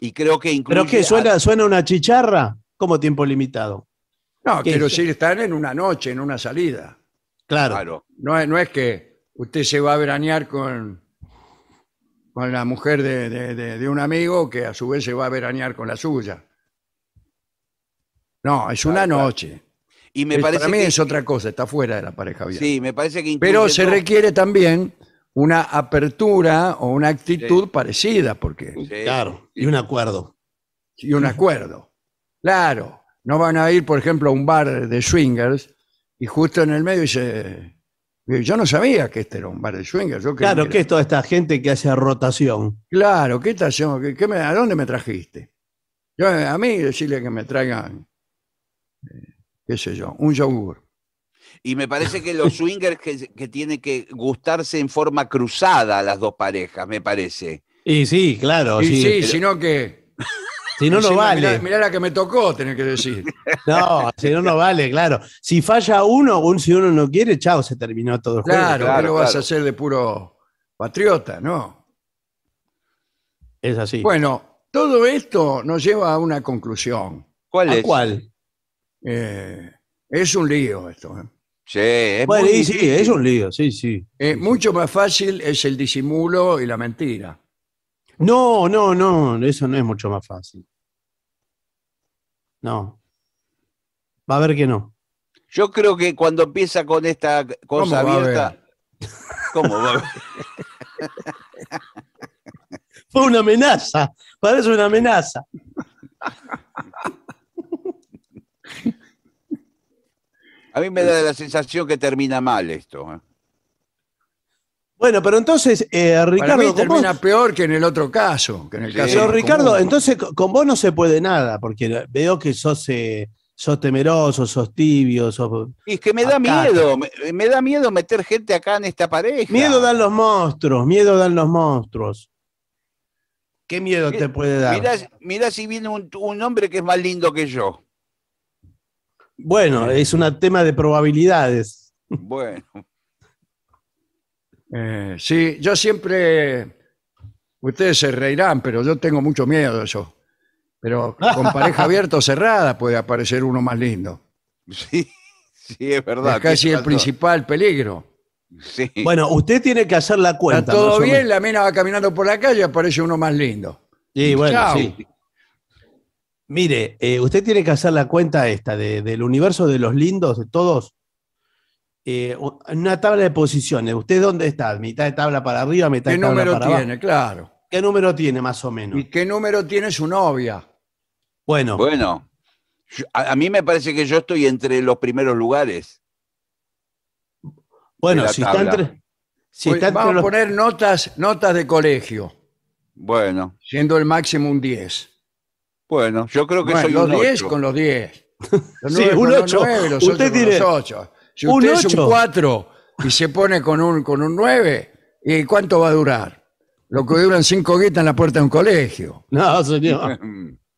Y creo que incluye ¿Pero ¿Suena, una chicharra? ¿Cómo tiempo limitado? No, quiero decir, estar en una noche, en una salida. Claro. No, es, no es que usted se va a veranear con, con la mujer de, un amigo que a su vez se va a veranear con la suya. No, es una noche. Y me parece para mí es otra cosa, está fuera de la pareja Sí, me parece que Pero se requiere también una apertura o una actitud parecida, porque... Claro, y un acuerdo. Y un acuerdo. Claro, no van a ir, por ejemplo, a un bar de swingers y justo en el medio dice, eh, yo no sabía que este era un bar de swingers. claro, que es toda esta gente que hace rotación. Claro, ¿qué ¿A dónde me trajiste? Yo, a mí decirle que me traigan, eh, qué sé yo, un yogur. Y me parece que los swingers que, que que gustarse en forma cruzada las dos parejas, me parece. Y sí, claro. Y sí, sí sino que. [laughs] Si no, no vale. Mirá, la que me tocó, tener que decir. [laughs] No, si no, no vale, claro. Si falla uno, un, si uno no quiere, chao, se terminó todo el claro, juego. Claro, vas a ser de puro patriota, no? Es así. Bueno, todo esto nos lleva a una conclusión. ¿Cuál es? ¿Cuál? Eh, es un lío esto. ¿eh? Sí, es Bueno, sí, es un lío, eh, sí, sí. mucho más fácil es el disimulo y la mentira. No, no, no, eso no es mucho más fácil. No. Va a ver que no. Yo creo que cuando empieza con esta cosa abierta. ¿Cómo va a [laughs] Fue una amenaza, parece una amenaza. A mí me da la sensación que termina mal esto. ¿eh? Bueno, pero entonces, eh, Ricardo. termina peor que en el otro caso. Ricardo, entonces con vos no se puede nada, porque veo que sos, eh, sos temeroso, sos tibio, sos. Y es que me da miedo, me, da miedo meter gente acá en esta pareja. Miedo dan los monstruos, miedo dan los monstruos. ¿Qué miedo te puede dar? Mirá, si viene un hombre que es más lindo que yo. Bueno, es un tema de probabilidades. Bueno. [laughs] Eh, sí, yo siempre, ustedes se reirán, pero yo tengo mucho miedo de eso. Pero con [laughs] pareja abierta o cerrada puede aparecer uno más lindo. Sí, sí, es verdad. Es casi el principal peligro. Sí. Bueno, usted tiene que hacer la cuenta. todo bien, la mina va caminando por la calle, Y aparece uno más lindo. Sí, bueno, sí. Mire, eh, usted tiene que hacer la cuenta esta de, del universo de los lindos, de todos. Eh, una tabla de posiciones. ¿Usted dónde está? ¿Mitad de tabla para arriba, mitad de tabla para ¿Qué número tiene? Claro. ¿Qué número tiene más o menos? ¿Y qué número tiene su novia? Bueno. Bueno. a, mí me parece que yo estoy entre los primeros lugares. Bueno, si están pues está entre. Si vamos a poner notas, notas de colegio. Bueno. Siendo el máximo un 10. Bueno, yo creo que bueno, soy los un 10 8. con los 10. Los 9 un 8. Los 9, los usted 8 tiene... los 8. Si usted un 8. es un 4 y se pone con un, con un 9, ¿y cuánto va a durar? Lo que duran 5 guitas en la puerta de un colegio. No, señor.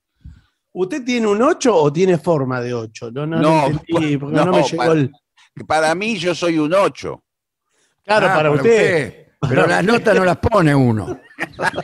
[laughs] ¿Usted tiene un 8 o tiene forma de 8? No, no, no, porque no, me llegó para, el... para, mí yo soy un 8. Claro, ah, para, usted. usted. Pero las notas no las pone uno. [laughs]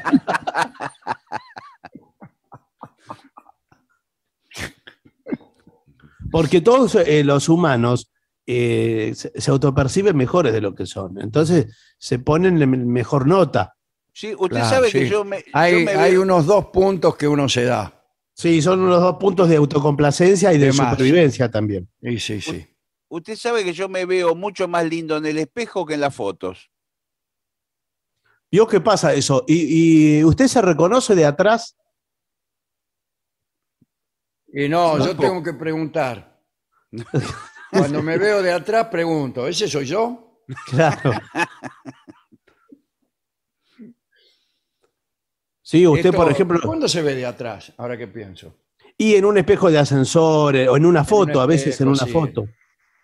Porque todos eh, los humanos eh, se, autoperciben mejores de lo que son. Entonces se ponen mejor nota. Sí, usted sabe que yo me. Hay, unos dos puntos que uno se da. Sí, son unos dos puntos de autocomplacencia y de, supervivencia también. Sí, sí, sí. usted sabe que yo me veo mucho más lindo en el espejo que en las fotos. Dios, ¿qué pasa eso? y usted se reconoce de atrás? Y no, yo tengo que preguntar. Cuando me veo de atrás, pregunto, ¿ese soy yo? [laughs] Claro. Sí, usted, por ejemplo. ¿Cuándo se ve de atrás? Ahora que pienso. Y en un espejo de ascensor, o en una foto, a veces en una foto.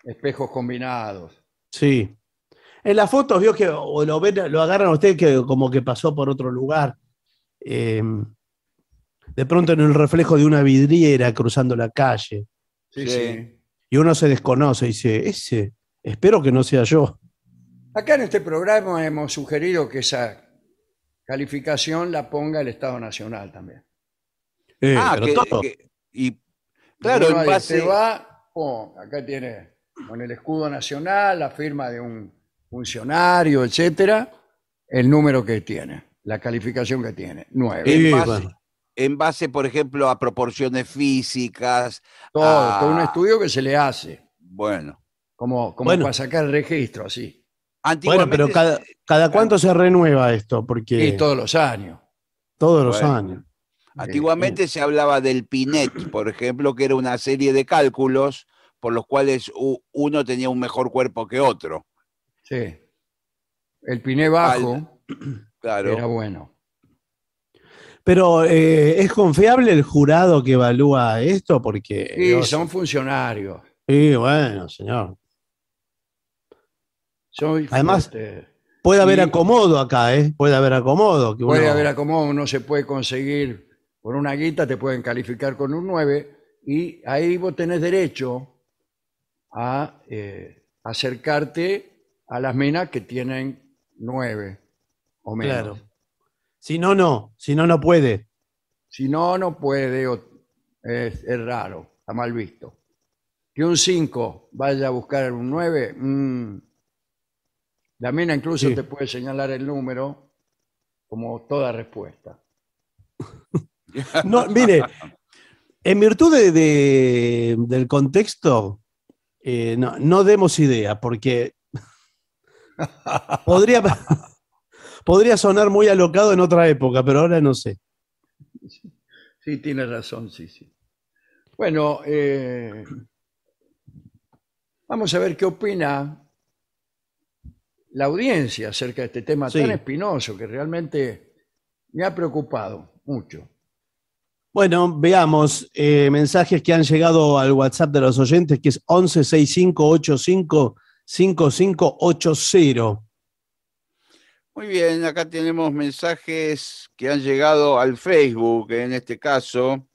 Espejos combinados. Sí. En la foto, vio que o lo, agarran a usted que como que pasó por otro lugar. Eh, de pronto en el reflejo de una vidriera cruzando la calle. Y uno se desconoce y dice, ese, espero que no sea yo. Acá en este programa hemos sugerido que esa calificación la ponga el Estado Nacional también. Eh, ah, que, todo. y claro, va, acá tiene con el escudo nacional, la firma de un funcionario, etcétera, el número que tiene, la calificación que tiene, nueve en base, por ejemplo, a proporciones físicas. Todo, a... un estudio que se le hace. Bueno. Como, para sacar el registro, así. Bueno, pero cada, cada cuánto se renueva esto, porque... Sí, todos los años. Todos los años. Antiguamente eh, eh. se hablaba del PINET, por ejemplo, que era una serie de cálculos por los cuales uno tenía un mejor cuerpo que otro. Sí. El PINET bajo [clears throat] claro. era bueno. Pero eh, ¿es confiable el jurado que evalúa esto? Porque. Sí, son funcionarios. Sí, bueno, señor. Además, este, puede haber acomodo acá, ¿eh? Puede haber acomodo. Que puede haber acomodo, no se puede conseguir con una guita, te pueden calificar con un 9 y ahí vos tenés derecho a eh, acercarte a las minas que tienen 9 o menos. Claro. Si no, no. Si no, no puede. Si no, no puede. Es, raro, está mal visto. Que un 5 vaya a buscar un 9, mm, la mina incluso te puede señalar el número como toda respuesta. [laughs] No, mire, en virtud del contexto, eh, no, no demos idea, porque [laughs] podría, podría sonar muy alocado en otra época, pero ahora no sé. Sí, tiene razón, sí, sí. Bueno, eh, vamos a ver qué opina la audiencia acerca de este tema tan espinoso que realmente me ha preocupado mucho. Bueno, veamos eh, mensajes que han llegado al WhatsApp de los oyentes, que es 1165855580. Muy bien, acá tenemos mensajes que han llegado al Facebook en este caso.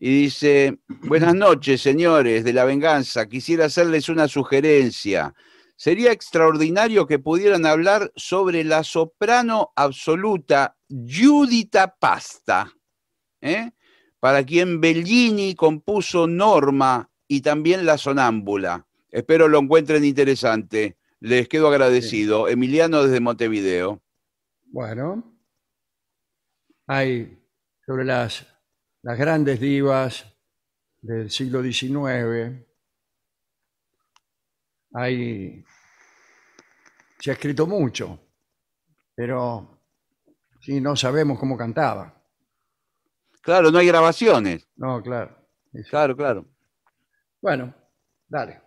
Y dice, buenas noches, señores de la venganza. Quisiera hacerles una sugerencia. Sería extraordinario que pudieran hablar sobre la soprano absoluta Judita Pasta, ¿eh? para quien Bellini compuso Norma y también La Sonámbula. Espero lo encuentren interesante. Les quedo agradecido. Emiliano desde Montevideo. Bueno, hay sobre las, las grandes divas del siglo XIX, hay, se ha escrito mucho, pero si no sabemos cómo cantaba. Claro, no hay grabaciones. No, claro. Claro, claro. Bueno, dale.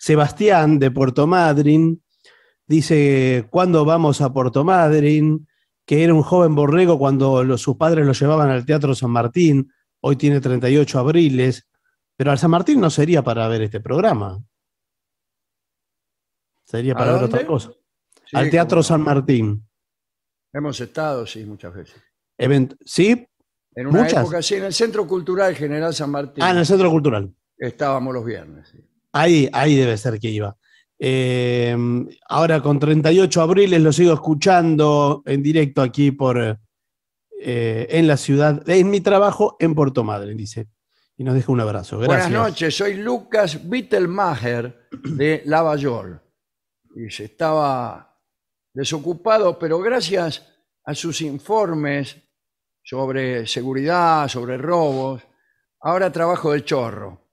Sebastián de Puerto Madryn dice, ¿cuándo vamos a Puerto Madryn? Que era un joven borrego cuando sus padres lo llevaban al Teatro San Martín, hoy tiene 38 abriles, pero al San Martín no sería para ver este programa. Sería para ver otra cosa. al Teatro San Martín. Hemos estado, sí, muchas veces. sí. En una ¿Muchas? época, sí, en el Centro Cultural General San Martín. Ah, en el Centro Cultural. Estábamos los viernes, sí. Ahí, debe ser que iba. Em, ahora con 38 abriles lo sigo escuchando en directo aquí por eh, en la ciudad. en mi trabajo en Puerto Madre, dice. Y nos deja un abrazo. Buenas noches, soy Lucas Wittelmacher de Lavallol. Y se estaba desocupado, pero gracias a sus informes sobre seguridad, sobre robos, ahora trabajo de chorro.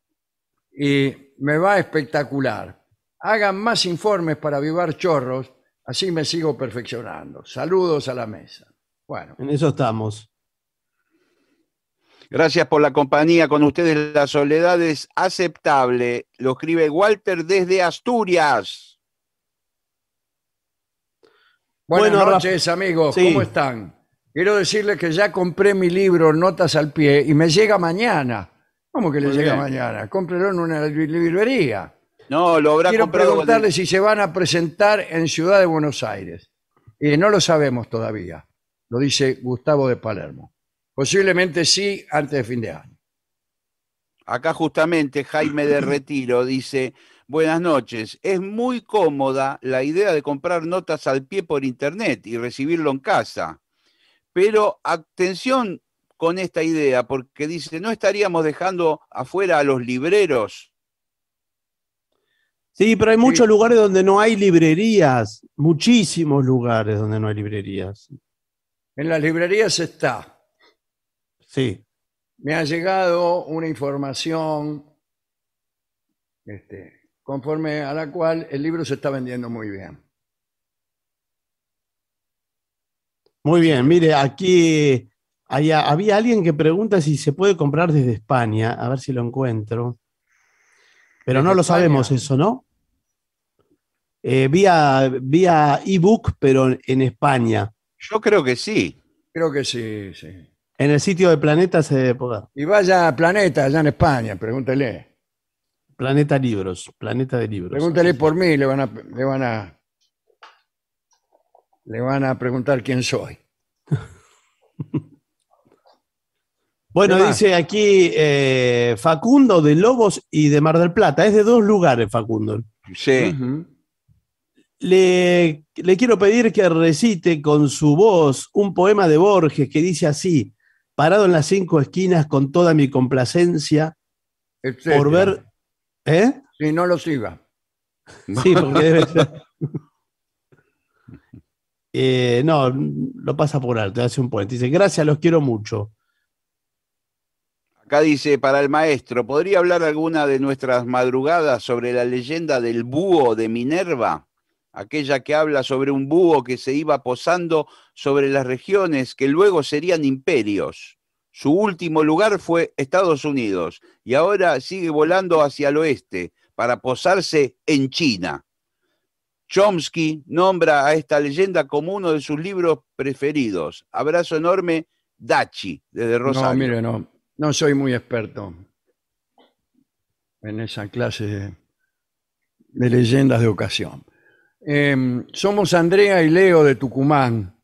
Y me va espectacular. Hagan más informes para avivar chorros, así me sigo perfeccionando. Saludos a la mesa. Bueno. En eso estamos. Gracias por la compañía. Con ustedes la soledad es aceptable. Lo escribe Walter desde Asturias. Buenas noches, amigos. ¿Cómo están? Quiero decirles que ya compré mi libro Notas al Pie y me llega mañana. ¿Cómo que le llega mañana? Cómprelo en una librería. No, lo habrá Quiero preguntarle si se van a presentar en Ciudad de Buenos Aires. Y eh, no lo sabemos todavía, lo dice Gustavo de Palermo. Posiblemente sí antes de fin de año. Acá justamente Jaime de Retiro dice, buenas noches, es muy cómoda la idea de comprar notas al pie por internet y recibirlo en casa, pero atención con esta idea, porque dice, no estaríamos dejando afuera a los libreros. Sí, pero hay muchos lugares donde no hay librerías, muchísimos lugares donde no hay librerías. En las librerías está. Sí. Me ha llegado una información este, conforme a la cual el libro se está vendiendo muy bien. Muy bien, mire, aquí había alguien que pregunta si se puede comprar desde España, a ver si lo encuentro. Pero no lo sabemos eso, ¿no? Eh, vía, vía ebook, pero en España. Yo creo que sí. Creo que sí, sí. En el sitio de Planeta se Y vaya a Planeta, allá en España, pregúntele. Planeta Libros, Planeta de Libros. Pregúntele por mí, le van a, le van a, le van a preguntar quién soy. [laughs] Bueno, dice aquí eh, Facundo de Lobos y de Mar del Plata. Es de dos lugares, Facundo. Sí. le, quiero pedir que recite con su voz un poema de Borges que dice así, parado en las cinco esquinas con toda mi complacencia, por ver... ¿Eh? Si no lo siga. Sí, porque debe [laughs] ser... Eh, no, lo pasa por alto, hace un poeta. Dice, gracias, los quiero mucho. Acá dice, para el maestro, ¿podría hablar alguna de nuestras madrugadas sobre la leyenda del búho de Minerva? Aquella que habla sobre un búho que se iba posando sobre las regiones que luego serían imperios. Su último lugar fue Estados Unidos y ahora sigue volando hacia el oeste para posarse en China. Chomsky nombra a esta leyenda como uno de sus libros preferidos. Abrazo enorme, Dachi, desde Rosario. No, mire, no. No soy muy experto en esa clase de, leyendas de ocasión. Em, somos Andrea y Leo de Tucumán.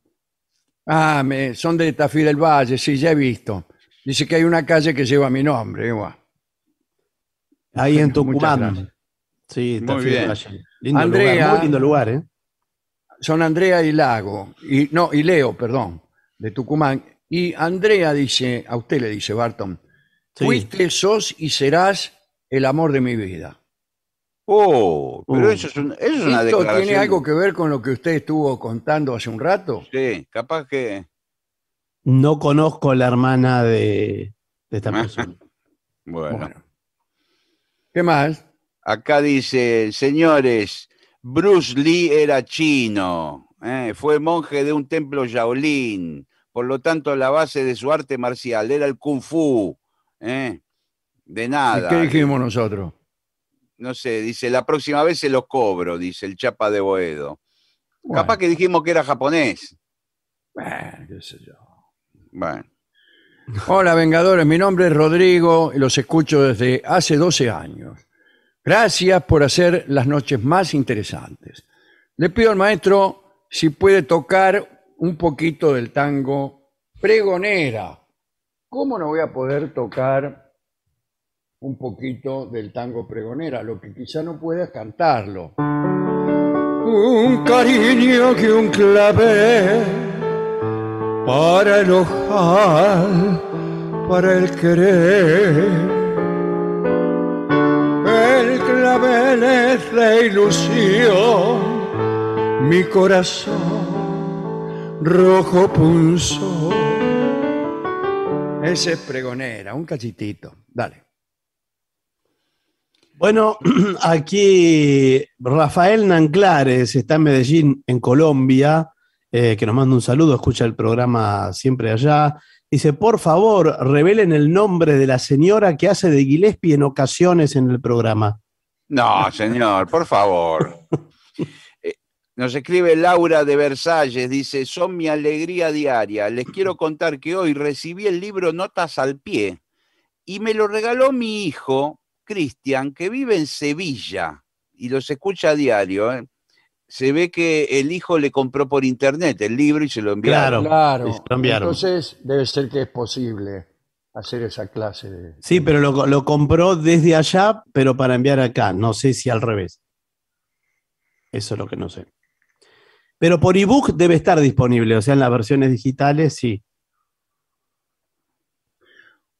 Ah, son de Tafí del Valle, sí, ya he visto. Dice que hay una calle que lleva mi nombre. Igual. Eh, Ahí en Tucumán. Sí, Tafí del Valle. Lindo lugar, muy lindo lugar, ¿eh? Son Andrea y Lago, y, no, y Leo, perdón, de Tucumán. Y Andrea dice, a usted le dice Barton, fuiste, sos y serás el amor de mi vida. Oh, pero uh. eso es, un- eso una ¿Esto tiene algo que ver con lo que usted estuvo contando hace un rato? Sí, capaz que. No conozco la hermana de, esta ah. persona. [laughs] Bueno. ¿Qué más? Acá dice, señores, Bruce Lee era chino, eh, fue monje de un templo Shaolin, por lo tanto, la base de su arte marcial era el kung fu. ¿eh? De nada. ¿Y qué dijimos nosotros? No sé, dice, la próxima vez se los cobro, dice el Chapa de Boedo. Capaz que dijimos que era japonés. Bueno, qué sé yo. Bueno. Hola, Vengadores, mi nombre es Rodrigo y los escucho desde hace 12 años. Gracias por hacer las noches más interesantes. Le pido al maestro si puede tocar un poquito del tango pregonera. ¿Cómo no voy a poder tocar un poquito del tango pregonera? Lo que quizá no puedas cantarlo. Un cariño que un clave para el ojal para el querer. El clavel es la ilusión, mi corazón rojo pulso. Ese es pregonera, un cachitito. Dale. Bueno, [clears throat] aquí Rafael Nanclares está en Medellín, en Colombia, eh, que nos manda un saludo, escucha el programa siempre allá. Dice, por favor, revelen el nombre de la señora que hace de Gillespie en ocasiones en el programa. No, señor, por favor. [laughs] Nos escribe Laura de Versalles, dice, son mi alegría diaria. Les quiero [clears throat] contar que hoy recibí el libro Notas al Pie y me lo regaló mi hijo, Cristian, que vive en Sevilla y los escucha a diario. ¿eh? Se ve que el hijo le compró por internet el libro y se lo enviaron. Claro, claro. Entonces debe ser que es posible hacer esa clase de... Sí, pero lo compró desde allá, pero para enviar acá. No sé si al revés. Eso es lo que no sé. Pero por ebook debe estar disponible, o sea, en las versiones digitales sí.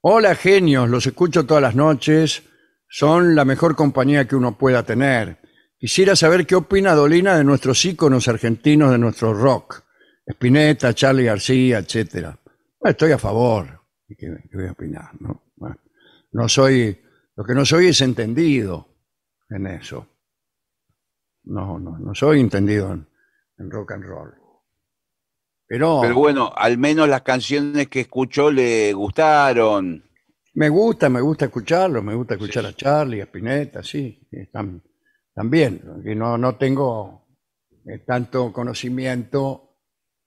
Hola genios, los escucho todas las noches. Son la mejor compañía que uno pueda tener. Quisiera saber qué opina Dolina de nuestros íconos argentinos de nuestro rock. Spinetta, Charlie García, etcétera. estoy a favor. ¿Qué, qué voy a opinar? No? no soy, lo que no soy es entendido en eso. No, no, no soy entendido en, en rock and roll. Pero, bueno, al menos las canciones que escuchó le gustaron. Me gusta, me gusta escucharlo, me gusta escuchar a Charlie, a Spinetta, sí, están, también. Y no, tengo eh, tanto conocimiento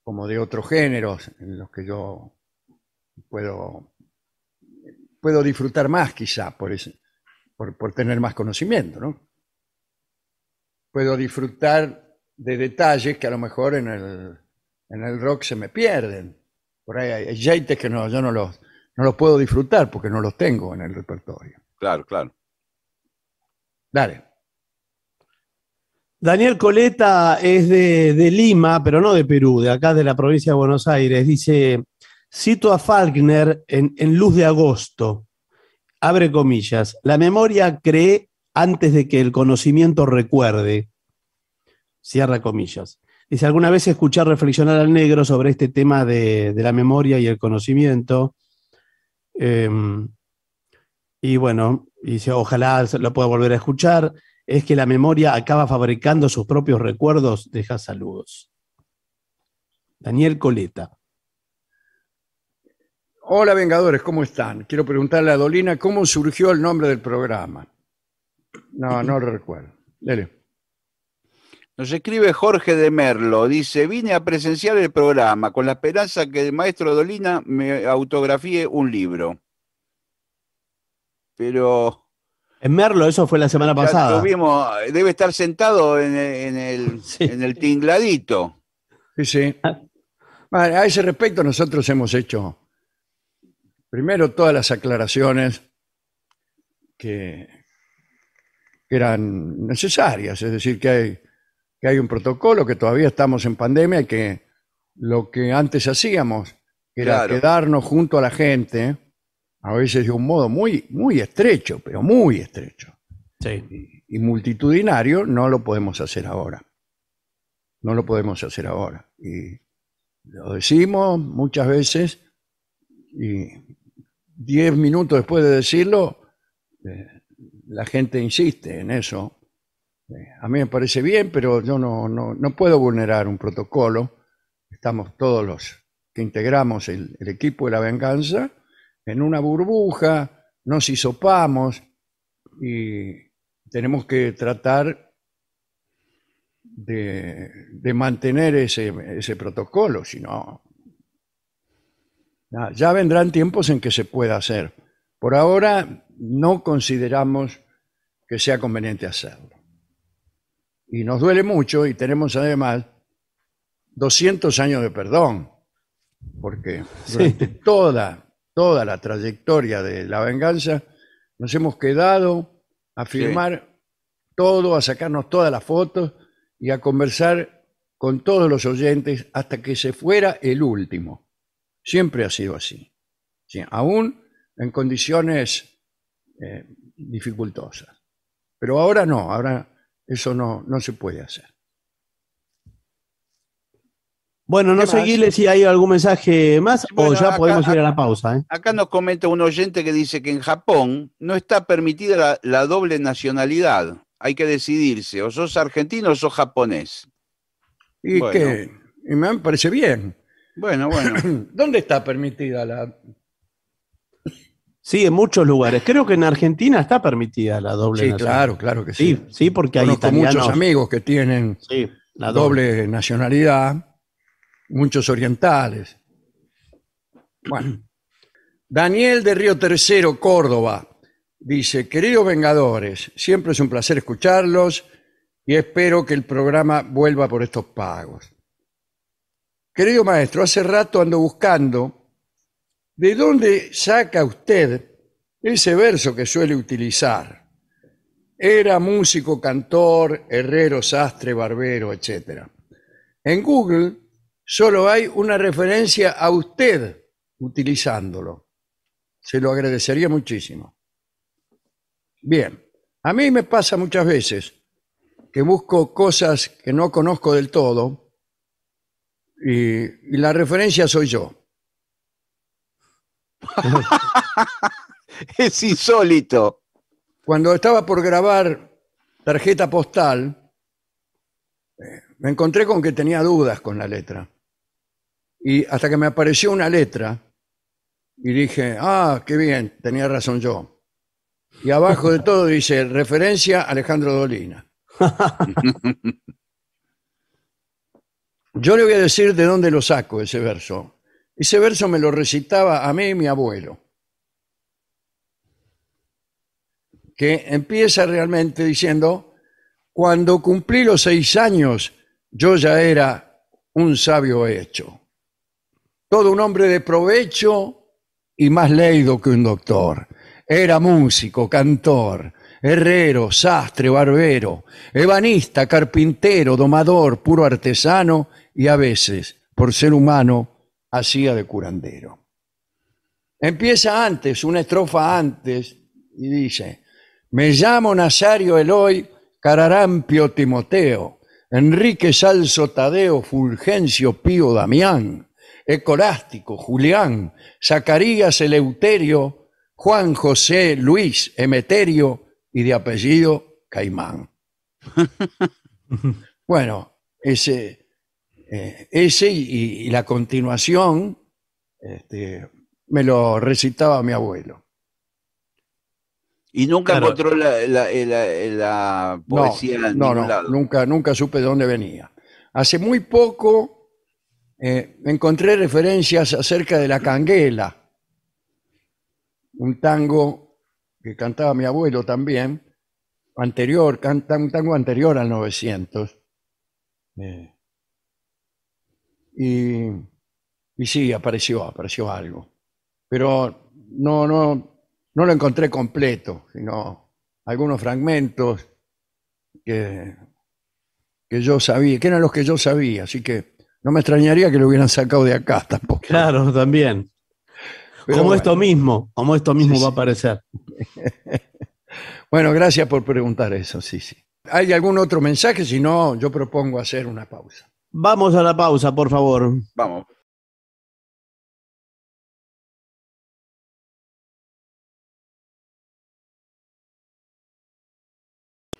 como de otros géneros en los que yo puedo, puedo disfrutar más quizá por, por, por tener más conocimiento, ¿no? Puedo disfrutar de detalles que a lo mejor en el, rock se me pierden. Por ahí hay, que no, yo no los, no los puedo disfrutar porque no los tengo en el repertorio. Claro, claro. Dale. Daniel Coleta es de, Lima, pero no de Perú, de acá de la provincia de Buenos Aires. Dice, cito a Falkner en, en Luz de Agosto, abre comillas, la memoria cree antes de que el conocimiento recuerde. Cierra comillas. Dice, alguna vez escuchar reflexionar al negro sobre este tema de, la memoria y el conocimiento. Em, y bueno, dice, ojalá lo pueda volver a escuchar. Es que la memoria acaba fabricando sus propios recuerdos. Deja saludos. Daniel Coleta. Hola Vengadores, ¿cómo están? Quiero preguntarle a Dolina cómo surgió el nombre del programa. No, no lo recuerdo. Dele. Nos escribe Jorge de Merlo, dice, vine a presenciar el programa con la esperanza que el maestro Dolina me autografíe un libro. Pero... En Merlo, eso fue la semana pasada. debe estar sentado [laughs] en, el, tingladito. Sí, sí. a ese respecto nosotros hemos hecho primero todas las aclaraciones que eran necesarias, es decir, que hay que hay un protocolo, que todavía estamos en pandemia y que lo que antes hacíamos, era quedarnos junto a la gente, a veces de un modo muy, muy estrecho, pero muy estrecho. Y, multitudinario, no lo podemos hacer ahora. No lo podemos hacer ahora. Y lo decimos muchas veces y diez minutos después de decirlo, eh, la gente insiste en eso a mí me parece bien, pero yo no, puedo vulnerar un protocolo. Estamos todos los que integramos el, equipo de la venganza en una burbuja, nos hisopamos y tenemos que tratar de, mantener ese, protocolo, si no... Ya vendrán tiempos en que se pueda hacer. Por ahora no consideramos que sea conveniente hacerlo y nos duele mucho y tenemos además 200 años de perdón, porque durante toda, toda la trayectoria de la venganza nos hemos quedado a firmar todo, a sacarnos todas las fotos y a conversar con todos los oyentes hasta que se fuera el último. Siempre ha sido así, aún en condiciones eh, dificultosas. Pero ahora no, ahora eso no, se puede hacer. Bueno, no sé, si hay algún mensaje más o ya podemos ir a la pausa. ¿eh? Acá nos comenta un oyente que dice que en Japón no está permitida la, doble nacionalidad. Hay que decidirse, o sos argentino o sos japonés. Y y me parece bien. Bueno, bueno. [clears throat] ¿Dónde está permitida la Sí, en muchos lugares. Creo que en Argentina está permitida la doble sí, Claro, claro que sí. Sí, porque hay muchos amigos que tienen la doble. doble. nacionalidad, muchos orientales. Bueno. Daniel de Río Tercero, Córdoba, dice, queridos Vengadores, siempre es un placer escucharlos y espero que el programa vuelva por estos pagos. Querido maestro, hace rato ando buscando ¿De dónde saca usted ese verso que suele utilizar? Era músico, cantor, herrero, sastre, barbero, etc. En Google solo hay una referencia a usted utilizándolo. Se lo agradecería muchísimo. Bien, a mí me pasa muchas veces que busco cosas que no conozco del todo y, y la referencia soy yo. [laughs] es insólito. Cuando estaba por grabar tarjeta postal, eh, me encontré con que tenía dudas con la letra. Y hasta que me apareció una letra y dije, ah, qué bien, tenía razón yo. Y abajo de todo dice, referencia Alejandro Dolina. [laughs] Yo le voy a decir de dónde lo saco ese verso. Ese verso me lo recitaba a mí y mi abuelo, que empieza realmente diciendo, cuando cumplí los seis años, yo ya era un sabio hecho. Todo un hombre de provecho y más leído que un doctor. Era músico, cantor, herrero, sastre, barbero, ebanista, carpintero, domador, puro artesano y a veces, por ser humano, hacía de curandero. Empieza antes, una estrofa antes, y dice, me llamo Nazario Eloy Cararampio Timoteo, Enrique Salso Tadeo Fulgencio Pío Damián, Ecorástico Julián, Zacarías Eleuterio, Juan José Luis Emeterio y de apellido Caimán. [laughs] bueno, ese eh, ese y, la continuación este, me lo recitaba mi abuelo. Y nunca encontró la, poesía no, no, no, Nunca, nunca supe de dónde venía. Hace muy poco eh, encontré referencias acerca de la canguela, un tango que cantaba mi abuelo también, anterior, un tango anterior al 900. Y, sí, apareció, apareció algo. Pero no, no, no lo encontré completo, sino algunos fragmentos que, yo sabía, que eran los que yo sabía, así que no me extrañaría que lo hubieran sacado de acá tampoco. Claro, también. como esto mismo, como esto mismo va a aparecer. [laughs] bueno, gracias por preguntar eso, sí, sí. ¿Hay algún otro mensaje? Si no, yo propongo hacer una pausa. Vamos a la pausa, por favor. Vamos.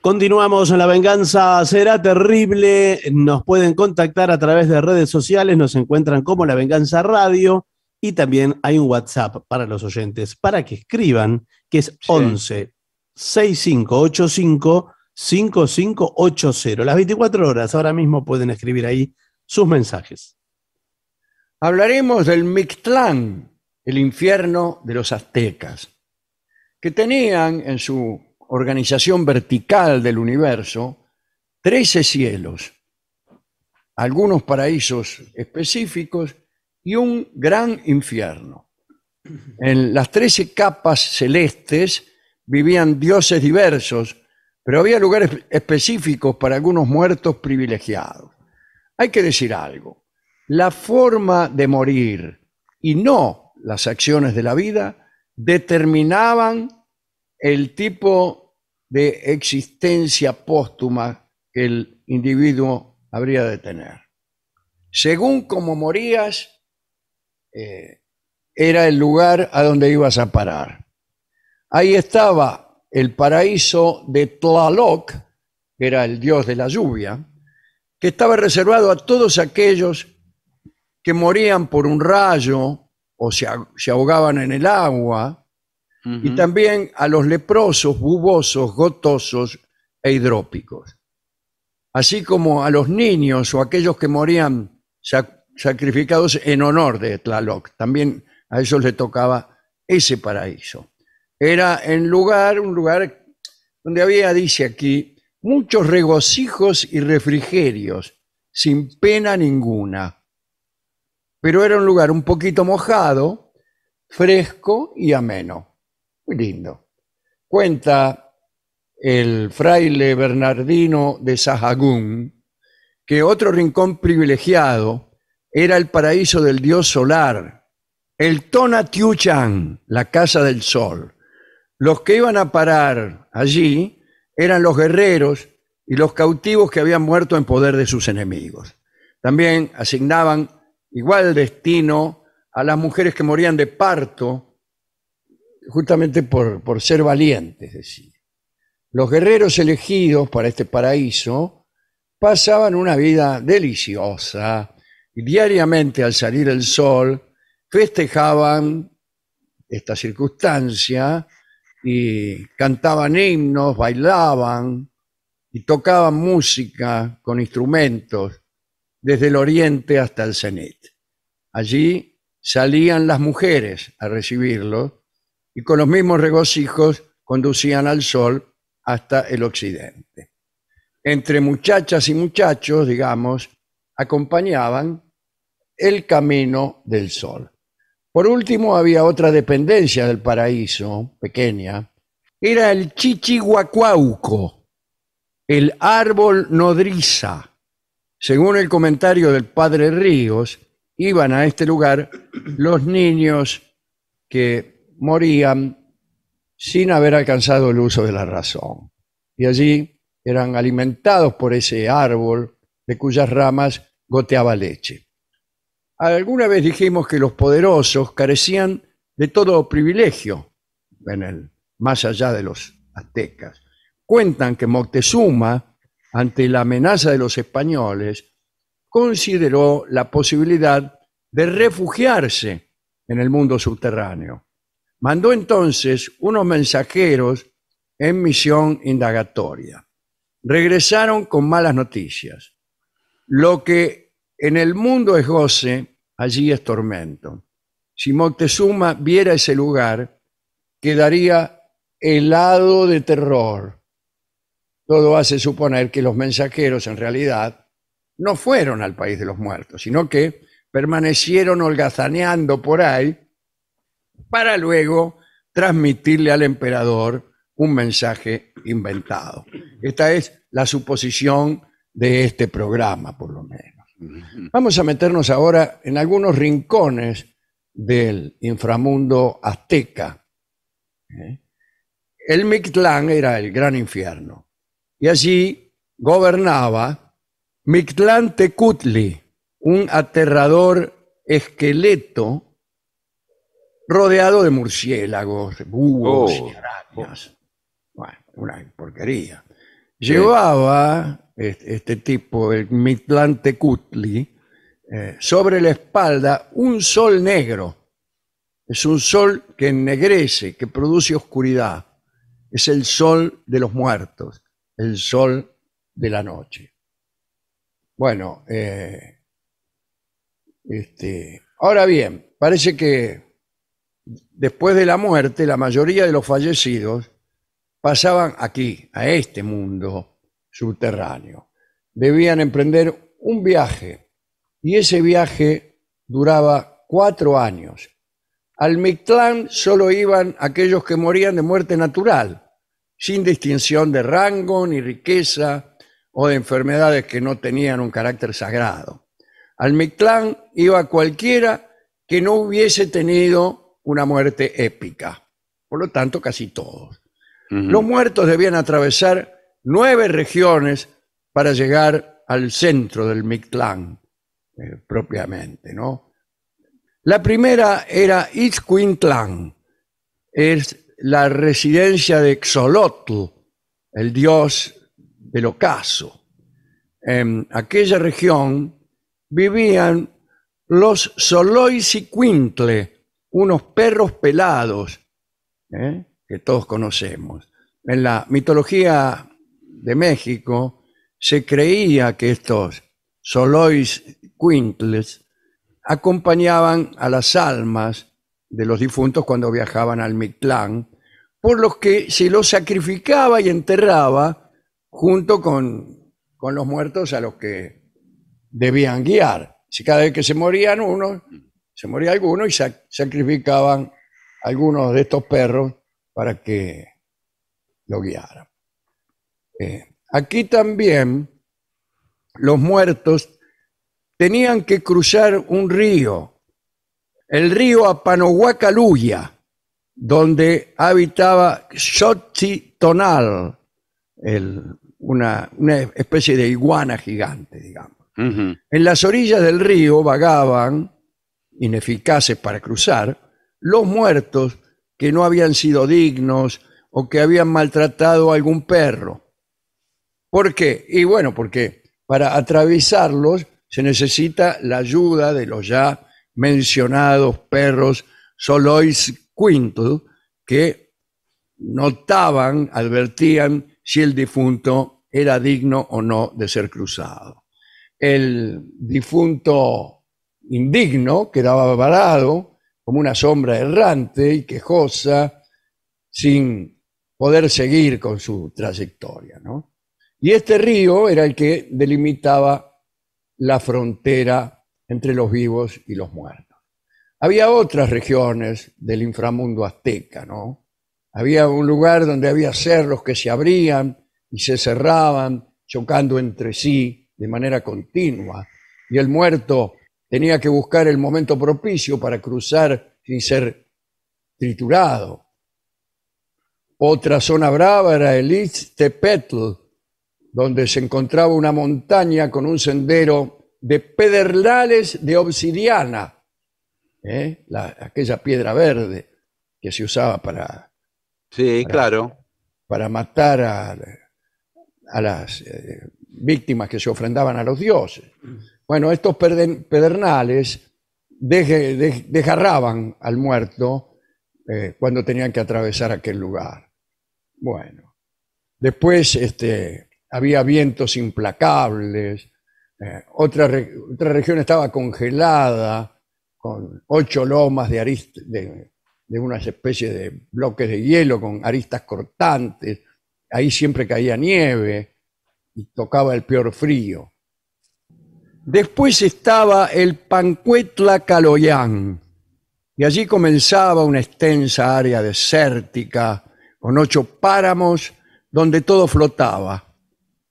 Continuamos en La Venganza Será Terrible. Nos pueden contactar a través de redes sociales. Nos encuentran como La Venganza Radio. Y también hay un WhatsApp para los oyentes para que escriban, que es 11 6585 5580. Las 24 horas ahora mismo pueden escribir ahí sus mensajes. Hablaremos del Mictlán, el infierno de los aztecas, que tenían en su organización vertical del universo 13 cielos, algunos paraísos específicos y un gran infierno. En las 13 capas celestes vivían dioses diversos, pero había lugares específicos para algunos muertos privilegiados. Hay que decir algo, la forma de morir y no las acciones de la vida determinaban el tipo de existencia póstuma que el individuo habría de tener. Según cómo morías, eh, era el lugar a donde ibas a parar. Ahí estaba el paraíso de Tlaloc, que era el dios de la lluvia, que estaba reservado a todos aquellos que morían por un rayo o se, ahogaban en el agua, y también a los leprosos, bubosos, gotosos e hidrópicos, así como a los niños o aquellos que morían sacrificados en honor de Tlaloc. También a ellos le tocaba ese paraíso era en lugar, un lugar donde había, dice aquí, muchos regocijos y refrigerios, sin pena ninguna. Pero era un lugar un poquito mojado, fresco y ameno. Muy lindo. Cuenta el fraile Bernardino de Sahagún que otro rincón privilegiado era el paraíso del dios solar, el Tiuchan, la casa del sol los que iban a parar allí eran los guerreros y los cautivos que habían muerto en poder de sus enemigos. También asignaban igual destino a las mujeres que morían de parto justamente por, ser valientes. Los guerreros elegidos para este paraíso pasaban una vida deliciosa y diariamente al salir el sol festejaban esta circunstancia y cantaban himnos, bailaban y tocaban música con instrumentos desde el oriente hasta el cenit. Allí salían las mujeres a recibirlos y con los mismos regocijos conducían al sol hasta el occidente. Entre muchachas y muchachos, digamos, acompañaban el camino del sol. Por último, había otra dependencia del paraíso, pequeña. Era el chichihuacuauco, el árbol nodriza. Según el comentario del padre Ríos, iban a este lugar los niños que morían sin haber alcanzado el uso de la razón. Y allí eran alimentados por ese árbol de cuyas ramas goteaba leche. Alguna vez dijimos que los poderosos carecían de todo privilegio en el más allá de los aztecas. Cuentan que Moctezuma, ante la amenaza de los españoles, consideró la posibilidad de refugiarse en el mundo subterráneo. Mandó entonces unos mensajeros en misión indagatoria. Regresaron con malas noticias. Lo que en el mundo es goce, allí es tormento. Si Moctezuma viera ese lugar, quedaría helado de terror. Todo hace suponer que los mensajeros en realidad no fueron al país de los muertos, sino que permanecieron holgazaneando por ahí para luego transmitirle al emperador un mensaje inventado. Esta es la suposición de este programa, por lo menos. Vamos a meternos ahora en algunos rincones del inframundo azteca. ¿eh? El Mictlán era el gran infierno y allí gobernaba Mictlán Tecutli, un aterrador esqueleto rodeado de murciélagos, búhos y oh, arañas. Oh. Bueno, una porquería. Llevaba este, tipo, el mitlante cutli eh, sobre la espalda un sol negro. Es un sol que ennegrece, que produce oscuridad. Es el sol de los muertos, el sol de la noche. Bueno, eh, este, ahora bien, parece que después de la muerte la mayoría de los fallecidos pasaban aquí, a este mundo, subterráneo. Debían emprender un viaje y ese viaje duraba cuatro años. Al Mictlán solo iban aquellos que morían de muerte natural, sin distinción de rango ni riqueza o de enfermedades que no tenían un carácter sagrado. Al Mictlán iba cualquiera que no hubiese tenido una muerte épica. Por lo tanto, casi todos. Los muertos debían atravesar nueve regiones para llegar al centro del Mictlán, eh, propiamente, ¿no? La primera era Itzcuintlán, es la residencia de Xolotl, el dios del ocaso. En aquella región vivían los Soloisicuintle, unos perros pelados, ¿eh? que todos conocemos. En la mitología de México, se creía que estos solois quintles acompañaban a las almas de los difuntos cuando viajaban al Mictlán, por los que se los sacrificaba y enterraba junto con, los muertos a los que debían guiar. Si cada vez que se morían unos, se moría alguno y sacrificaban algunos de estos perros para que lo guiaran. Eh, aquí también los muertos tenían que cruzar un río, el río Apanohuacaluya, donde habitaba Xochitonal, Tonal, una, especie de iguana gigante, digamos. En las orillas del río vagaban, ineficaces para cruzar, los muertos que no habían sido dignos o que habían maltratado a algún perro. ¿Por qué? Y bueno, porque para atravesarlos se necesita la ayuda de los ya mencionados perros Solois Quinto, que notaban, advertían si el difunto era digno o no de ser cruzado. El difunto indigno quedaba varado como una sombra errante y quejosa, sin poder seguir con su trayectoria. ¿no? Y este río era el que delimitaba la frontera entre los vivos y los muertos. Había otras regiones del inframundo azteca, ¿no? Había un lugar donde había cerros que se abrían y se cerraban, chocando entre sí de manera continua, y el muerto tenía que buscar el momento propicio para cruzar sin ser triturado. Otra zona brava era el Ixtepetl, donde se encontraba una montaña con un sendero de pedernales de obsidiana, ¿eh? aquella piedra verde que se usaba para... Sí, claro. Para matar a, las eh, víctimas que se ofrendaban a los dioses. Bueno, estos pedernales desgarraban al muerto eh, cuando tenían que atravesar aquel lugar. Bueno, después este, había vientos implacables, eh, otra, otra, región estaba congelada, con ocho lomas de, de, de unas especies de bloques de hielo con aristas cortantes, ahí siempre caía nieve y tocaba el peor frío. Después estaba el Pancuetla Caloyán, y allí comenzaba una extensa área desértica con ocho páramos donde todo flotaba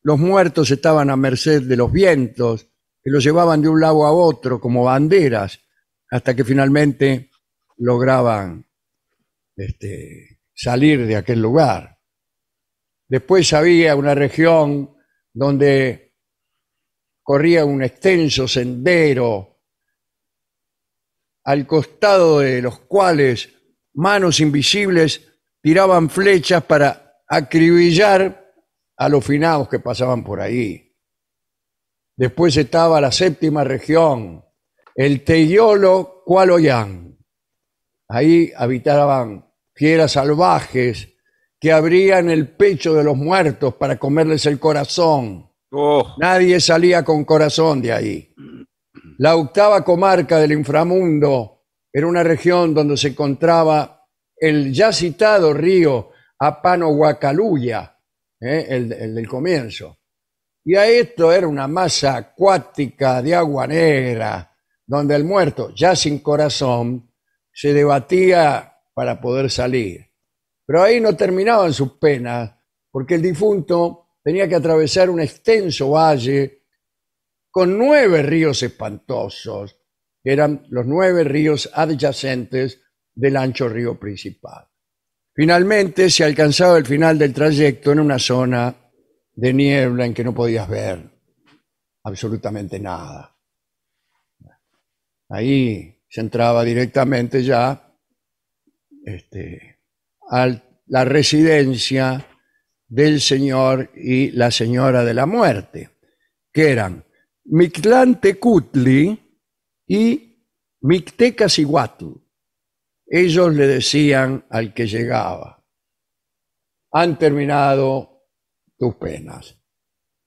los muertos estaban a merced de los vientos, que los llevaban de un lado a otro como banderas, hasta que finalmente lograban este, salir de aquel lugar. Después había una región donde corría un extenso sendero, al costado de los cuales manos invisibles tiraban flechas para acribillar a los finados que pasaban por ahí. Después estaba la séptima región, el Teyolo Cualoyan Ahí habitaban fieras salvajes que abrían el pecho de los muertos para comerles el corazón. Oh. Nadie salía con corazón de ahí. La octava comarca del inframundo era una región donde se encontraba el ya citado río Apano ¿eh? el, el del comienzo. Y a esto era una masa acuática de agua negra, donde el muerto, ya sin corazón, se debatía para poder salir. Pero ahí no terminaban sus penas, porque el difunto tenía que atravesar un extenso valle con nueve ríos espantosos, que eran los nueve ríos adyacentes del ancho río principal. Finalmente se alcanzaba el final del trayecto en una zona de niebla en que no podías ver absolutamente nada. Ahí se entraba directamente ya este, a la residencia del señor y la señora de la muerte, que eran Mictlán y Mictecaciguatl ellos le decían al que llegaba, han terminado tus penas,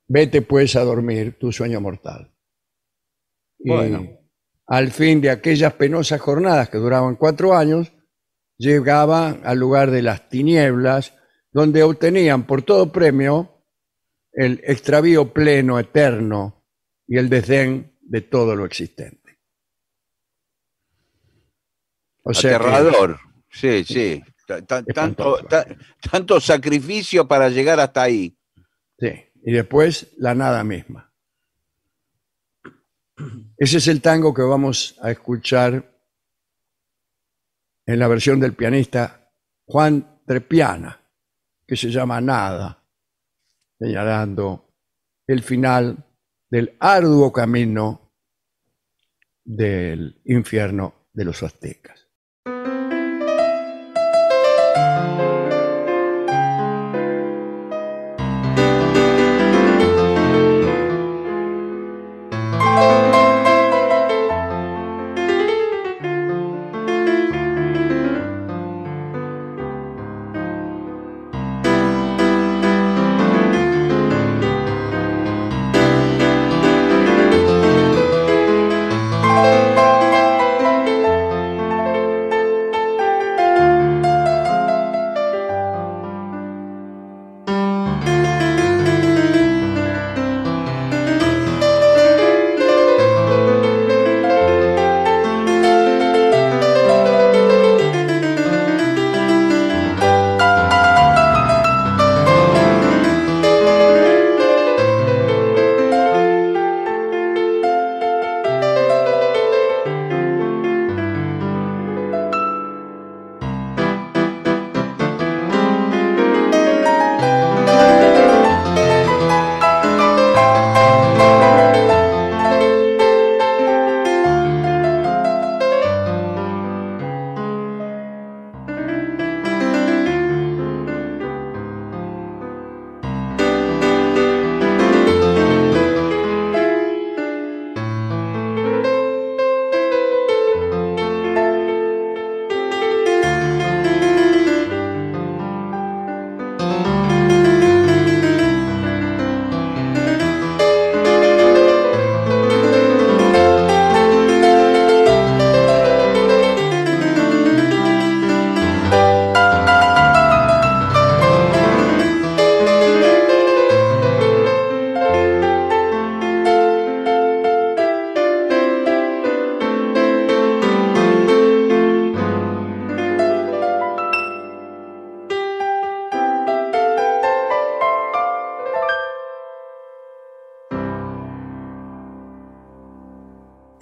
vete pues a dormir tu sueño mortal. Y bueno. al fin de aquellas penosas jornadas que duraban cuatro años, llegaban al lugar de las tinieblas, donde obtenían por todo premio el extravío pleno, eterno y el desdén de todo lo existente. O Aterrador. Sí, sí. tanto, tanto sacrificio para llegar hasta ahí. Sí. Y después la nada misma. Ese es el tango que vamos a escuchar en la versión del pianista Juan Trepiana, que se llama Nada, señalando el final del arduo camino del infierno de los aztecas.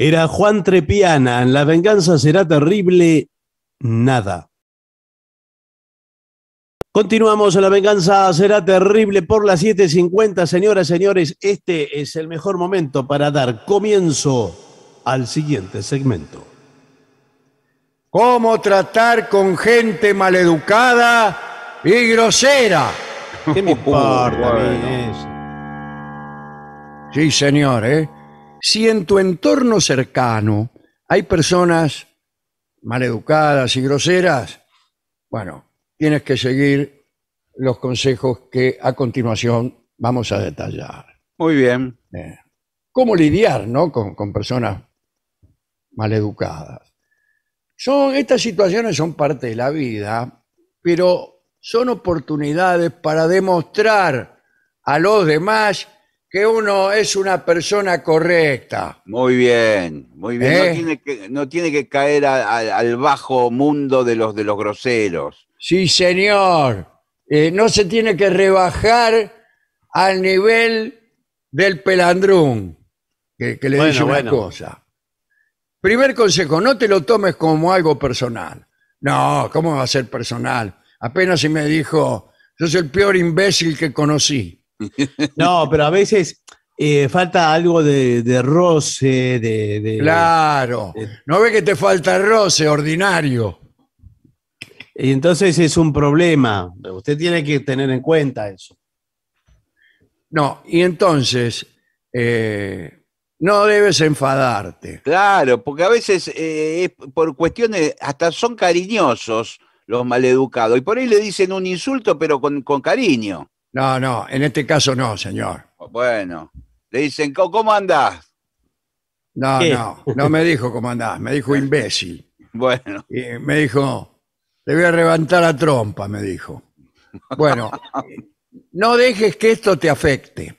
Era Juan Trepiana, La venganza será terrible, nada. Continuamos, la venganza será terrible por las 7.50. Señoras, señores, este es el mejor momento para dar comienzo al siguiente segmento. ¿Cómo tratar con gente maleducada y grosera? ¿Qué me [laughs] importa? Sí, señor, ¿eh? Si en tu entorno cercano hay personas maleducadas y groseras, bueno, tienes que seguir los consejos que a continuación vamos a detallar. Muy bien. ¿Cómo lidiar con, con personas maleducadas? Son, estas situaciones son parte de la vida, pero son oportunidades para demostrar a los demás que uno es una persona correcta. Muy bien, muy bien. No, ¿Eh? tiene que, caer al bajo mundo de los, de los groseros. Sí, señor. Eh, no se tiene que rebajar al nivel del pelandrún, que, le dice una cosa. Primer consejo, no te lo tomes como algo personal. No, ¿cómo va a ser personal? Apenas si me dijo, yo soy el peor imbécil que conocí. [laughs] No, pero a veces eh, falta algo de, roce, de, Claro. No ve que te falta roce ordinario. y entonces es un problema. Usted tiene que tener en cuenta eso. No, y entonces eh, no debes enfadarte. Claro, porque a veces eh, es por cuestiones, hasta son cariñosos los maleducados. Y por ahí le dicen un insulto, pero con cariño. No, no, en este caso no, señor. Bueno, le dicen, ¿cómo andás? No, no, no me dijo cómo andás, me dijo [laughs] imbécil. Bueno, Y me dijo, te voy a levantar la trompa, me dijo. Bueno, [laughs] no dejes que esto te afecte.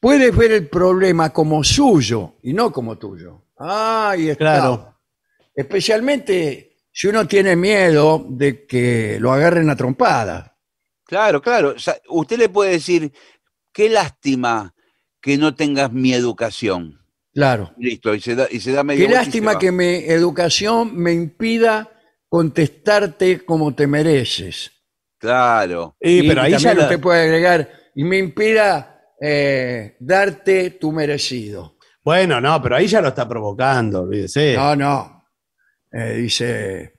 Puedes ver el problema como suyo y no como tuyo. Ah, y Claro. Especialmente si uno tiene miedo de que lo agarren a trompada. Claro, claro. usted le puede decir, qué lástima que no tengas mi educación. Claro. Listo, y se da, y medio Qué lástima que mi educación me impida contestarte como te mereces. Claro. y pero ahí ya usted te puede agregar, y me impida eh, darte tu merecido. Bueno, no, pero ahí ya lo está provocando, olvídese. No, no. Eh, dice,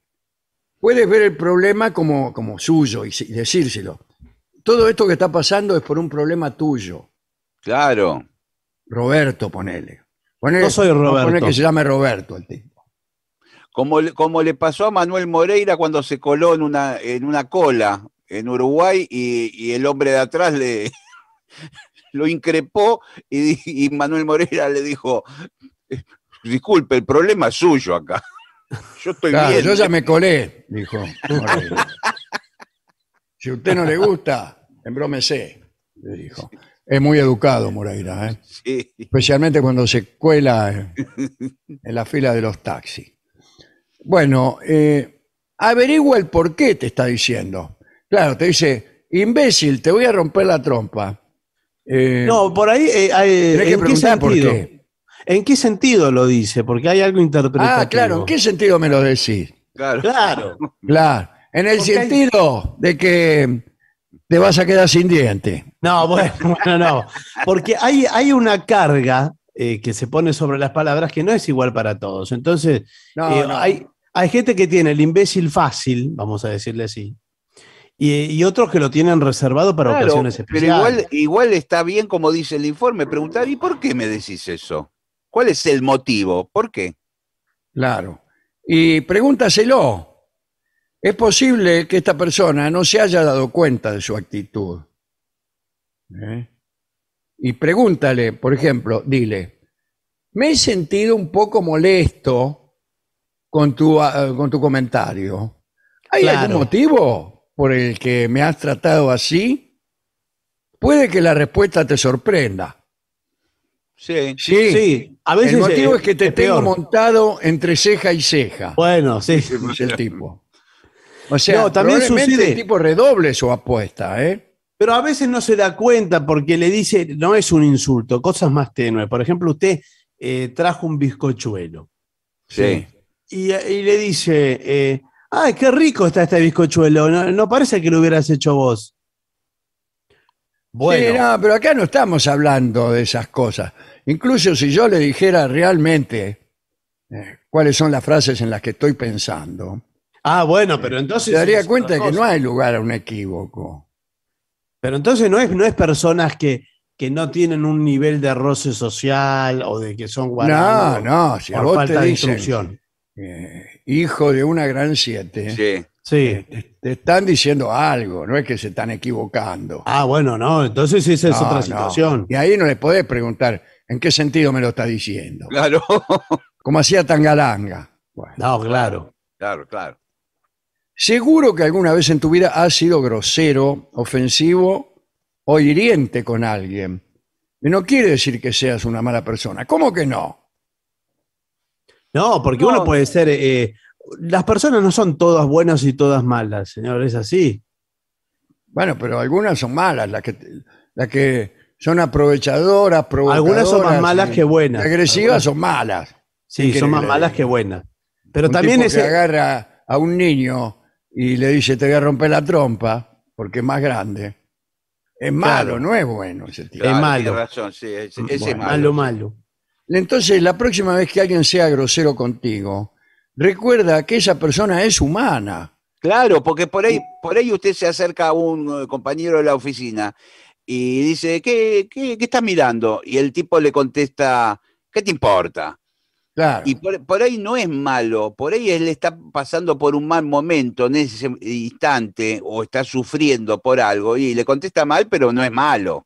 puedes ver el problema como, como suyo y, decírselo. Todo esto que está pasando es por un problema tuyo. Claro. Roberto, ponele. Ponele- soy Roberto. Ponele que se llame Roberto el tipo. Como, le- como le pasó a Manuel Moreira cuando se coló en una, en una cola en Uruguay y, el hombre de atrás le [laughs] lo increpó y Manuel Moreira le dijo, eh, disculpe, el problema es suyo acá. Yo ya me colé, dijo. si a usted no le gusta, embrómese, le dijo. Es muy educado Moreira, ¿eh? especialmente cuando se cuela en la fila de los taxis. Bueno, eh, averigua el por qué te está diciendo. Claro, te dice, imbécil, te voy a romper la trompa. Eh, no, por ahí... hay, que preguntar por qué. ¿En qué sentido lo dice? Porque hay algo interpretativo. Ah, claro, ¿en qué sentido me lo decís? Claro. Claro. [laughs] En el sentido de que te vas a quedar sin diente. No, bueno, [laughs] no. Porque hay, hay una carga eh, que se pone sobre las palabras que no es igual para todos. Entonces, eh, Hay, hay gente que tiene el imbécil fácil, vamos a decirle así, y, otros que lo tienen reservado para ocasiones especiales. Pero igual, está bien, como dice el informe, preguntar, ¿y por qué me decís eso? ¿Cuál es el motivo? ¿Por qué? Claro. Y pregúntaselo. Es posible que esta persona no se haya dado cuenta de su actitud. ¿Eh? Y pregúntale, por ejemplo, dile, me he sentido un poco molesto con tu, ah, con tu comentario. ¿Hay algún motivo por el que me has tratado así? Puede que la respuesta te sorprenda. Sí, sí, A veces el motivo es, que te tengo montado entre ceja y ceja. Bueno, sí. [laughs] el tipo. no, también sucede. el tipo redoble su apuesta, ¿eh? Pero a veces no se da cuenta porque le dice, no es un insulto, cosas más tenues. Por ejemplo, usted eh, trajo un bizcochuelo. Sí. Y, le dice, eh, ay, qué rico está este bizcochuelo, no parece que lo hubieras hecho vos. Bueno. Sí, no, pero acá no estamos hablando de esas cosas. Incluso si yo le dijera realmente eh, cuáles son las frases en las que estoy pensando, Ah, bueno, pero entonces. daría cuenta de que no hay lugar a un equívoco. Pero entonces no es, no es personas que, no tienen un nivel de roce social o de que son guaranos. No, no, si vos te eh, hijo de una gran siete. Sí. Sí. Eh, te, están diciendo algo, no es que se están equivocando. Ah, bueno, no, entonces esa es otra situación. Y ahí no le podés preguntar en qué sentido me lo está diciendo. Claro, [laughs] Como hacía Tangalanga. No, claro. claro, claro. Seguro que alguna vez en tu vida has sido grosero, ofensivo o hiriente con alguien. Y no quiere decir que seas una mala persona. ¿Cómo que no? No, porque uno puede ser eh, las personas no son todas buenas y todas malas, señor, es así. Bueno, pero algunas son malas, las que, las que son aprovechadoras, Algunas son más malas que buenas. Agresivas son malas. Sí, son más malas que buenas. Pero también tipo que agarra a un niño y le dice te voy a romper la trompa porque es más grande. Es malo, no es bueno ese tipo. es malo. es, malo. Entonces, la próxima vez que alguien sea grosero contigo, recuerda que esa persona es humana. Claro, porque por ahí, por ahí usted se acerca a un eh, compañero de la oficina y dice, ¿qué, qué, qué estás mirando? Y el tipo le contesta, ¿qué te importa? Claro. Y por, ahí no es malo, por ahí él está pasando por un mal momento en ese instante o está sufriendo por algo y le contesta mal, pero no es malo.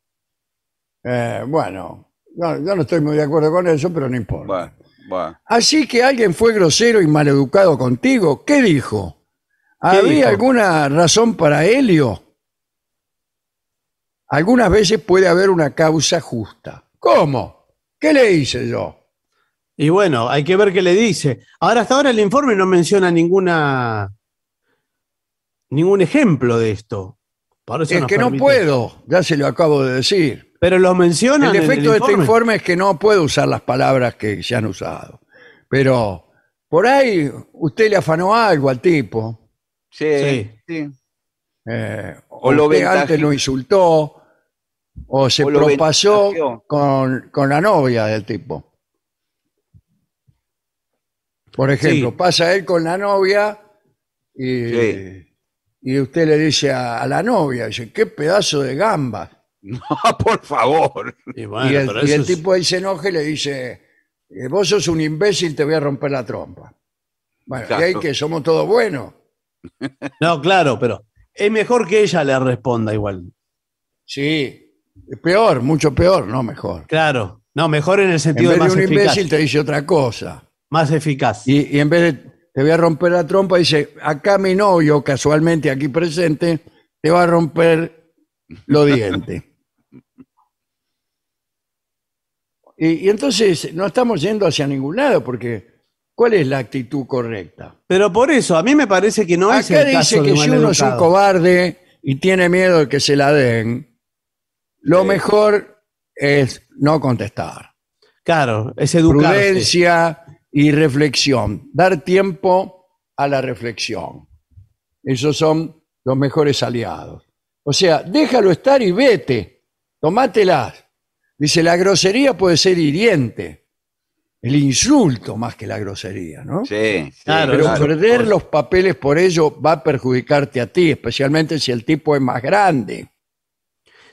Eh, bueno, yo no estoy muy de acuerdo con eso, pero no importa. Así que alguien fue grosero y maleducado contigo. ¿Qué dijo? ¿Había alguna razón para Helio? Algunas veces puede haber una causa justa. ¿Cómo? ¿Qué le hice yo? Y bueno, hay que ver qué le dice. Ahora, hasta ahora el informe no menciona ninguna ningún ejemplo de esto. es que no puedo, ya se lo acabo de decir. Pero lo menciona El efecto de este informe es que no puedo usar las palabras que se han usado. Pero por ahí usted le afanó algo al tipo. Sí. sí. Eh, o, lo ve antes lo insultó. O se propasó con, la novia del tipo. Por ejemplo, pasa él con la novia y, y usted le dice a, la novia, dice, qué pedazo de gamba [laughs] No, por favor. Y, el, tipo ahí se enoja y le dice, eh, vos sos un imbécil, te voy a romper la trompa. Bueno, y ahí que somos todos buenos. [laughs] No, claro, pero es mejor que ella le responda igual. Sí, es peor, mucho peor, no mejor. Claro. No, mejor en el sentido vez de un imbécil te dice otra cosa. Más eficaz. y en vez de te voy a romper la trompa, dice, acá mi novio, casualmente aquí presente, te va a romper los dientes. Y, entonces no estamos yendo hacia ningún lado porque ¿cuál es la actitud correcta? Pero por eso, a mí me parece que no es el dice que si uno es un cobarde y tiene miedo de que se la den, lo mejor es no contestar. Claro, es educarse. Prudencia y reflexión. Dar tiempo a la reflexión. Esos son los mejores aliados. O sea, déjalo estar y vete. Tomátelas. Dice, la grosería puede ser hiriente. El insulto más que la grosería, ¿no? Sí, claro. Pero perder los papeles por ello va a perjudicarte a ti, especialmente si el tipo es más grande.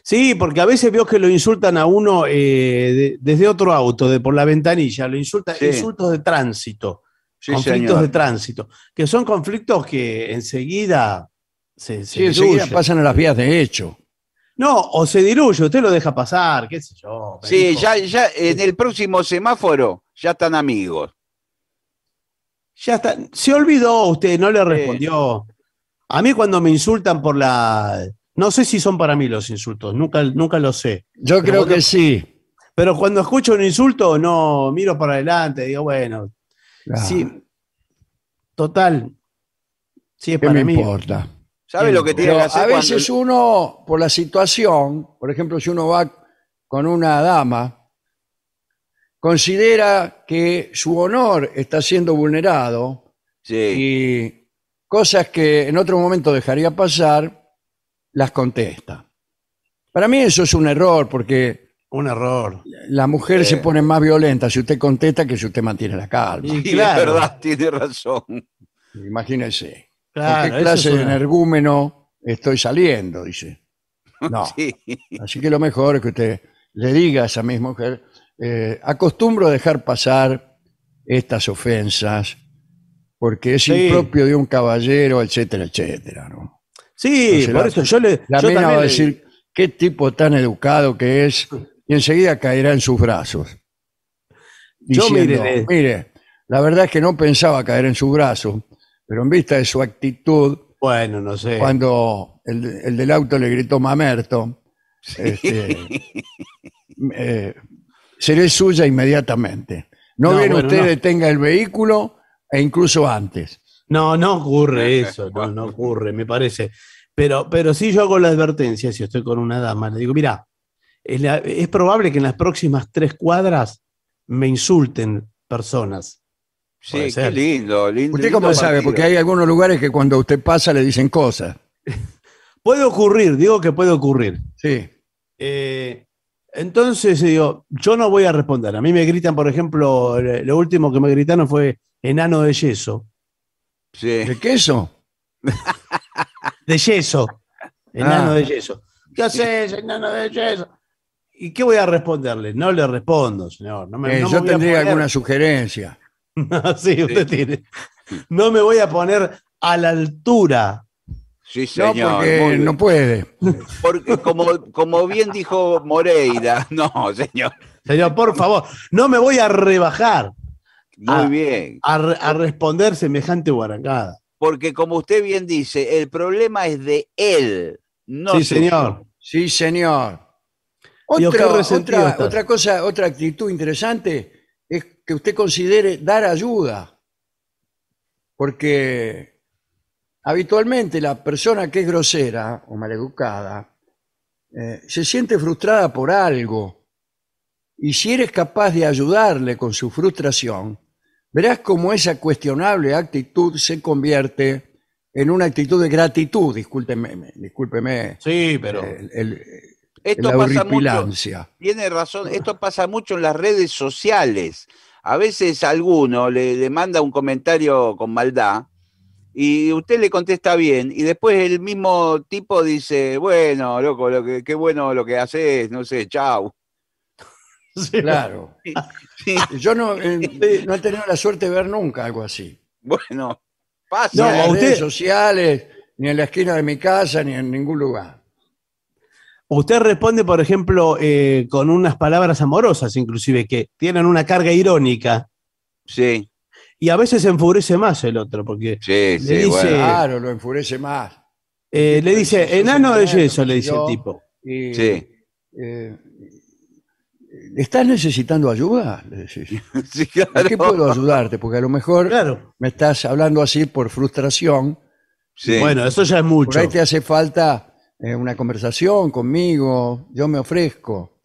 Sí, porque a veces veo que lo insultan a uno eh, desde otro auto, de por la ventanilla, lo insultan, insultos de tránsito, conflictos de tránsito, que son conflictos que enseguida se, se enseguida pasan a las vías de hecho. No, o se diluye, usted lo deja pasar, qué sé yo. Sí, ya, ya en el próximo semáforo ya están amigos. Ya está, se olvidó usted, no le respondió. A mí cuando me insultan por la... No sé si son para mí los insultos, nunca, nunca lo sé. Yo creo que sí. Pero cuando escucho un insulto, no, miro para adelante, digo, bueno, sí, total, sí es para me mí. importa? ¿Sabe lo que tiene que hacer? A veces uno, por la situación, por ejemplo, si uno va con una dama, considera que su honor está siendo vulnerado y cosas que en otro momento dejaría pasar, las contesta. Para mí eso es un error porque... Un error. La mujer se eh. pone más violenta si usted contesta que si usted mantiene la calma. Y la verdad, tiene razón. Imagínese. Claro, qué clase de energúmeno estoy saliendo? Dice. No. [laughs] Así que lo mejor es que usted le diga a esa misma mujer, eh, acostumbro a dejar pasar estas ofensas porque es impropio de un caballero, etcétera, etcétera. ¿no? Sí, por eso yo le... La yo va a decir, qué tipo tan educado que es, y enseguida caerá en sus brazos. yo mire, la verdad es que no pensaba caer en sus brazos, pero en vista de su actitud, bueno, no sé. cuando el, del auto le gritó mamerto, este, eh, seré suya inmediatamente. No, viene usted detenga el vehículo e incluso antes. No, no ocurre eso, no, ocurre, me parece. Pero, pero sí yo hago la advertencia, si estoy con una dama, le digo, mira, es, es probable que en las próximas tres cuadras me insulten personas. Sí, qué lindo, lindo. ¿Usted cómo sabe? Porque hay algunos lugares que cuando usted pasa le dicen cosas. [laughs] puede ocurrir, digo que puede ocurrir. Sí. Eh, entonces digo, yo no voy a responder. A mí me gritan, por ejemplo, lo último que me gritaron fue enano de yeso. Sí. ¿De queso? [laughs] de yeso. Enano ah. de yeso. ¿Qué haces, enano de yeso? ¿Y qué voy a responderle? No le respondo, señor. Eh, yo tendría alguna sugerencia. No, [laughs] sí, usted tiene. No me voy a poner a la altura. Sí, señor. No, porque no puede. Porque como, como bien dijo Moreira, [laughs] no, señor. Señor, por favor, no me voy a rebajar. Muy bien. A, responder semejante guarangada. Porque como usted bien dice, el problema es de él. No sí, señor. Sí, señor. otra, otra, cosa, otra actitud interesante que usted considere dar ayuda, porque habitualmente la persona que es grosera o maleducada eh, se siente frustrada por algo, y si eres capaz de ayudarle con su frustración, verás cómo esa cuestionable actitud se convierte en una actitud de gratitud, discúlpeme, discúlpeme. Sí, pero esto pasa mucho. Tiene razón, esto pasa mucho en las redes sociales a veces alguno le, manda un comentario con maldad y usted le contesta bien y después el mismo tipo dice, bueno, loco, lo que, qué bueno lo que haces, no sé, chau. [laughs] claro. [laughs] Yo eh, no, he tenido la suerte de ver nunca algo así. Bueno, pasa. No, en las redes sociales, ni en la esquina de mi casa, ni en ningún lugar. Usted responde, por ejemplo, eh, con unas palabras amorosas, inclusive, que tienen una carga irónica. Sí. Y a veces enfurece más el otro, porque le dice, claro, lo enfurece más. Eh, le dice, pues, enano de eso, le dice el tipo. sí. Eh, ¿Estás necesitando ayuda? [laughs] Sí, claro. qué puedo ayudarte? Porque a lo mejor me estás hablando así por frustración. Sí. Bueno, eso ya es mucho. Por ahí te hace falta eh, una conversación conmigo, yo me ofrezco.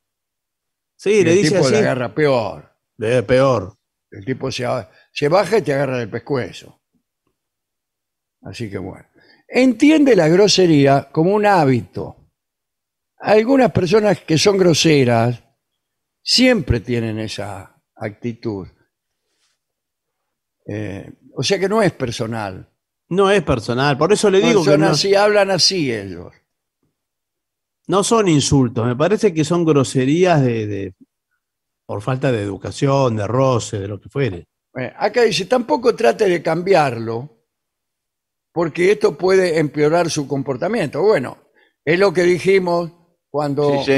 Sí, le el tipo le agarra peor. Le peor. El tipo se, se baja y te agarra del pescuezo. Así que bueno. Entiende la grosería como un hábito. Algunas personas que son groseras siempre tienen esa actitud. Eh, o sea que no es personal. No es personal, por eso le digo que así, hablan así ellos. No son insultos, me parece que son groserías de, por falta de educación, de roce, de lo que fuere. Eh, acá dice, tampoco trate de cambiarlo, porque esto puede empeorar su comportamiento. Bueno, es lo que dijimos cuando este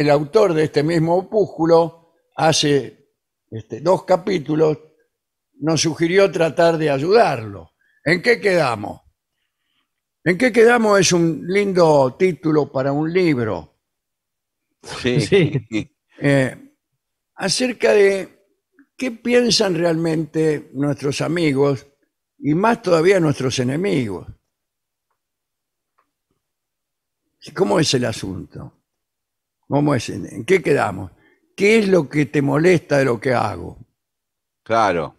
el autor de este mismo opúsculo hace este, dos capítulos, nos sugirió tratar de ayudarlo. ¿En qué quedamos? ¿En qué quedamos? Es un lindo título para un libro. Sí. [laughs] Eh, acerca de qué piensan realmente nuestros amigos y más todavía nuestros enemigos. ¿Cómo es el asunto? ¿Cómo es? ¿En qué quedamos? ¿Qué es lo que te molesta de lo que hago? Claro.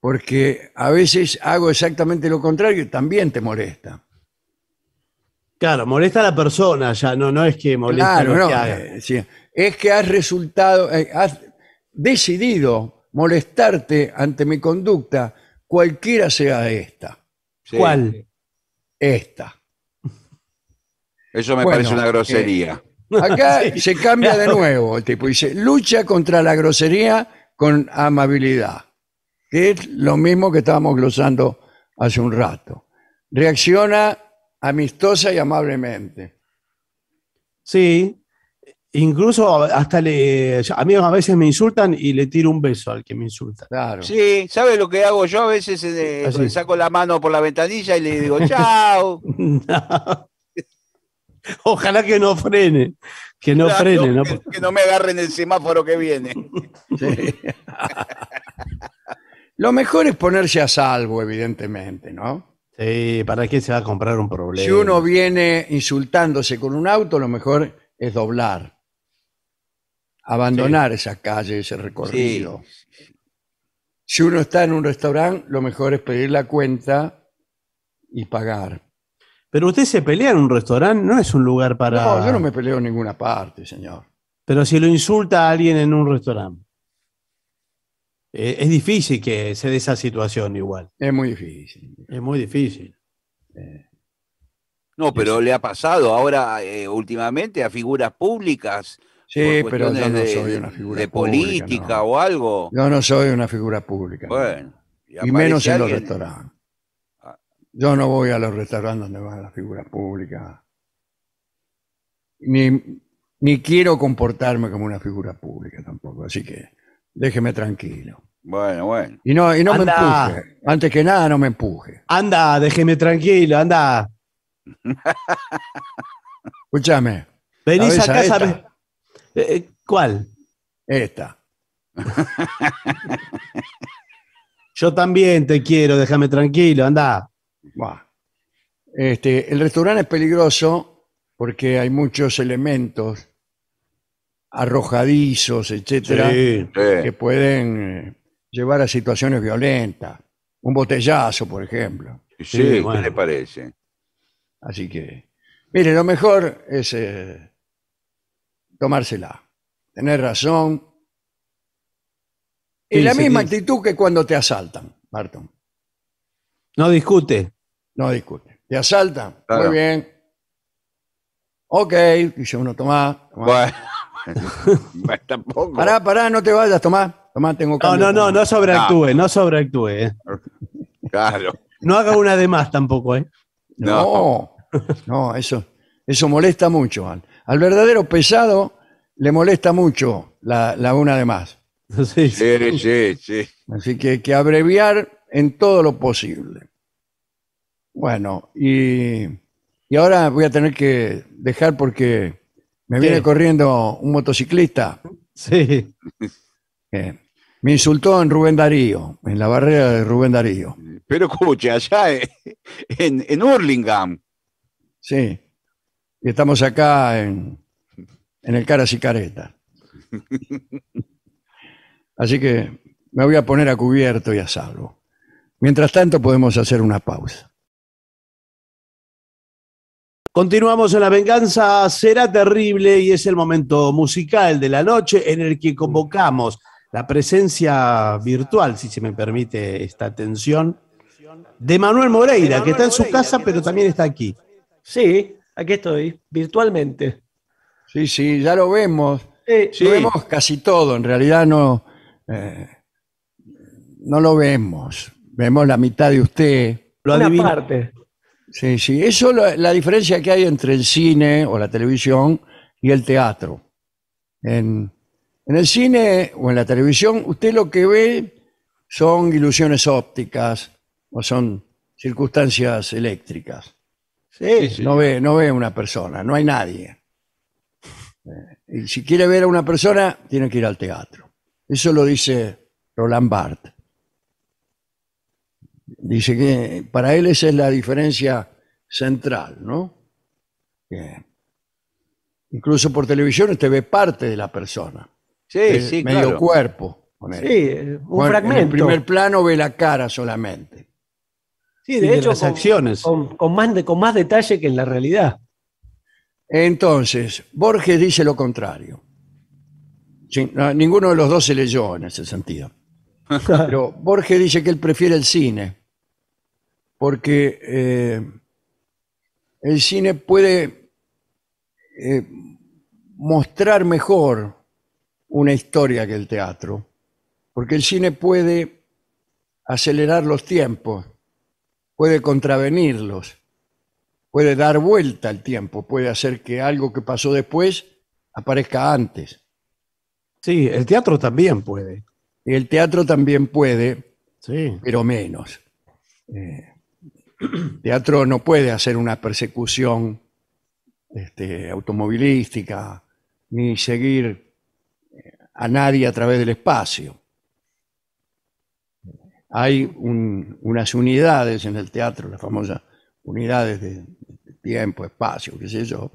Porque a veces hago exactamente lo contrario y también te molesta. Claro, molesta a la persona ya, no, no es que moleste claro, que eh, Es que has resultado, eh, has decidido molestarte ante mi conducta, cualquiera sea esta. ¿Cuál? Esta. Eso me parece una eh, grosería. acá [laughs] se cambia de nuevo el tipo. Dice, lucha contra la grosería con amabilidad. Que es lo mismo que estábamos glosando hace un rato. Reacciona amistosa y amablemente. Sí, incluso hasta le, amigos a veces me insultan y le tiro un beso al que me insulta. Claro. Sí, ¿sabes lo que hago yo? A veces le eh, ah, saco la mano por la ventanilla y le digo, [laughs] chao. [laughs] Ojalá que no frene, que no frene. No, que, no me agarren el semáforo que viene. [laughs] lo mejor es ponerse a salvo, evidentemente, ¿no? ¿para qué se va a comprar un problema? Si uno viene insultándose con un auto, lo mejor es doblar. Abandonar esa calle, ese recorrido. Si uno está en un restaurante, lo mejor es pedir la cuenta y pagar. Pero usted se pelea en un restaurante, no es un lugar para... No, yo no me peleo en ninguna parte, señor. Pero si lo insulta a alguien en un restaurante. Eh, es difícil que se dé esa situación igual. Es muy difícil. Es muy difícil. Eh, no, pero le ha pasado ahora eh, últimamente a figuras públicas. Sí, pero yo no soy una figura pública de política o algo. Yo no soy una figura pública. Bueno. Y, menos en los restaurantes. Ah. Yo no voy a los restaurantes donde van las figuras públicas. Ni, ni quiero comportarme como una figura pública tampoco. Así que déjeme tranquilo. Bueno, bueno. Y no, no me empuje. Antes que nada, no me empuje. Anda, déjeme tranquilo, anda. [laughs] Escúchame. Venís a casa. Eh, ¿Cuál? Esta. [laughs] Yo también te quiero, déjame tranquilo, anda. Este, el restaurante es peligroso porque hay muchos elementos arrojadizos, etcétera, que pueden eh, llevar a situaciones violentas. Un botellazo, por ejemplo. Sí, ¿qué le parece? Así que, mire, lo mejor es eh, tomársela, tener razón. Y la misma actitud que cuando te asaltan, Barton. No discute. No discute. Te asaltan, muy bien. Ok, dice uno, toma. Bueno. [laughs] Tampoco. Pará, pará, no te vayas, Tomás. Tomás, tengo No, no, no, no sobreactúe, ah. no, sobreactúe. Eh. Claro. No haga una de más tampoco, ¿eh? No. No, eso, eso molesta mucho. Al, verdadero pesado le molesta mucho la, una de más. Sí, Sí, sí, Así que que abreviar en todo lo posible. Bueno, y, y ahora voy a tener que dejar porque me viene corriendo un motociclista. Sí. me insultó en Rubén Darío, en la barrera de Rubén Darío. Pero escucha, allá en, en, Sí. Y estamos acá en, el cara y Así que me voy a poner a cubierto y a salvo. Mientras tanto podemos hacer una pausa. Continuamos en La Venganza Será Terrible y es el momento musical de la noche en el que convocamos la presencia virtual, si se me permite esta atención, de Manuel Moreira, que está en su casa pero también está aquí. Sí, aquí estoy, virtualmente. Sí, sí, ya lo vemos. Lo vemos casi todo, en realidad no, eh, no lo vemos. Vemos la mitad de usted. Lo Una parte. Sí, sí, eso es la, diferencia que hay entre el cine o la televisión y el teatro. En, en el cine o en la televisión, usted lo que ve son ilusiones ópticas o son circunstancias eléctricas. Sí, no, ve, no ve una persona, no hay nadie. Eh, y si quiere ver a una persona, tiene que ir al teatro. Eso lo dice Roland Barthes. Dice que para él esa es la diferencia central, ¿no? incluso por televisión usted ve parte de la persona. Sí, sí, medio cuerpo. Sí, un fragmento. En primer plano ve la cara solamente. Sí, de hecho, las con, acciones. Con, más con más detalle que en la realidad. Entonces, Borges dice lo contrario. ninguno de los dos se leyó en ese sentido. [laughs] Pero Borges dice que él prefiere el cine, porque eh, el cine puede eh, mostrar mejor una historia que el teatro, porque el cine puede acelerar los tiempos, puede contravenirlos, puede dar vuelta al tiempo, puede hacer que algo que pasó después aparezca antes. Sí, el teatro también puede. El teatro también puede, pero menos. el eh, [clears throat] teatro no puede hacer una persecución este, automovilística ni seguir eh, a nadie a través del espacio. Hay unas unidades en el teatro, las famosas unidades de, tiempo, espacio, qué sé yo,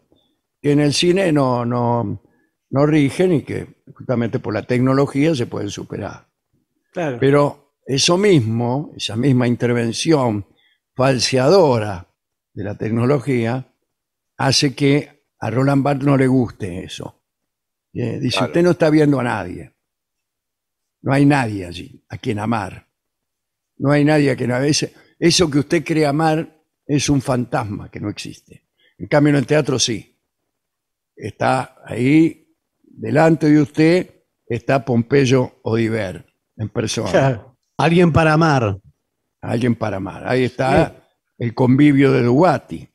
que en el cine no, no, no rigen y que justamente por la tecnología se pueden superar. Pero eso mismo, esa misma intervención falseadora de la tecnología, hace que a Roland Barthes no le guste eso. Eh, dice, usted no está viendo a nadie. No hay nadie allí a quien amar. No hay nadie a quien veces Eso que usted cree amar es un fantasma que no existe. En cambio, en el teatro sí. Está ahí Delante de usted está Pompeyo Oliver en persona. Alguien para amar. Alguien para amar. Ahí está el convivio de Dubati.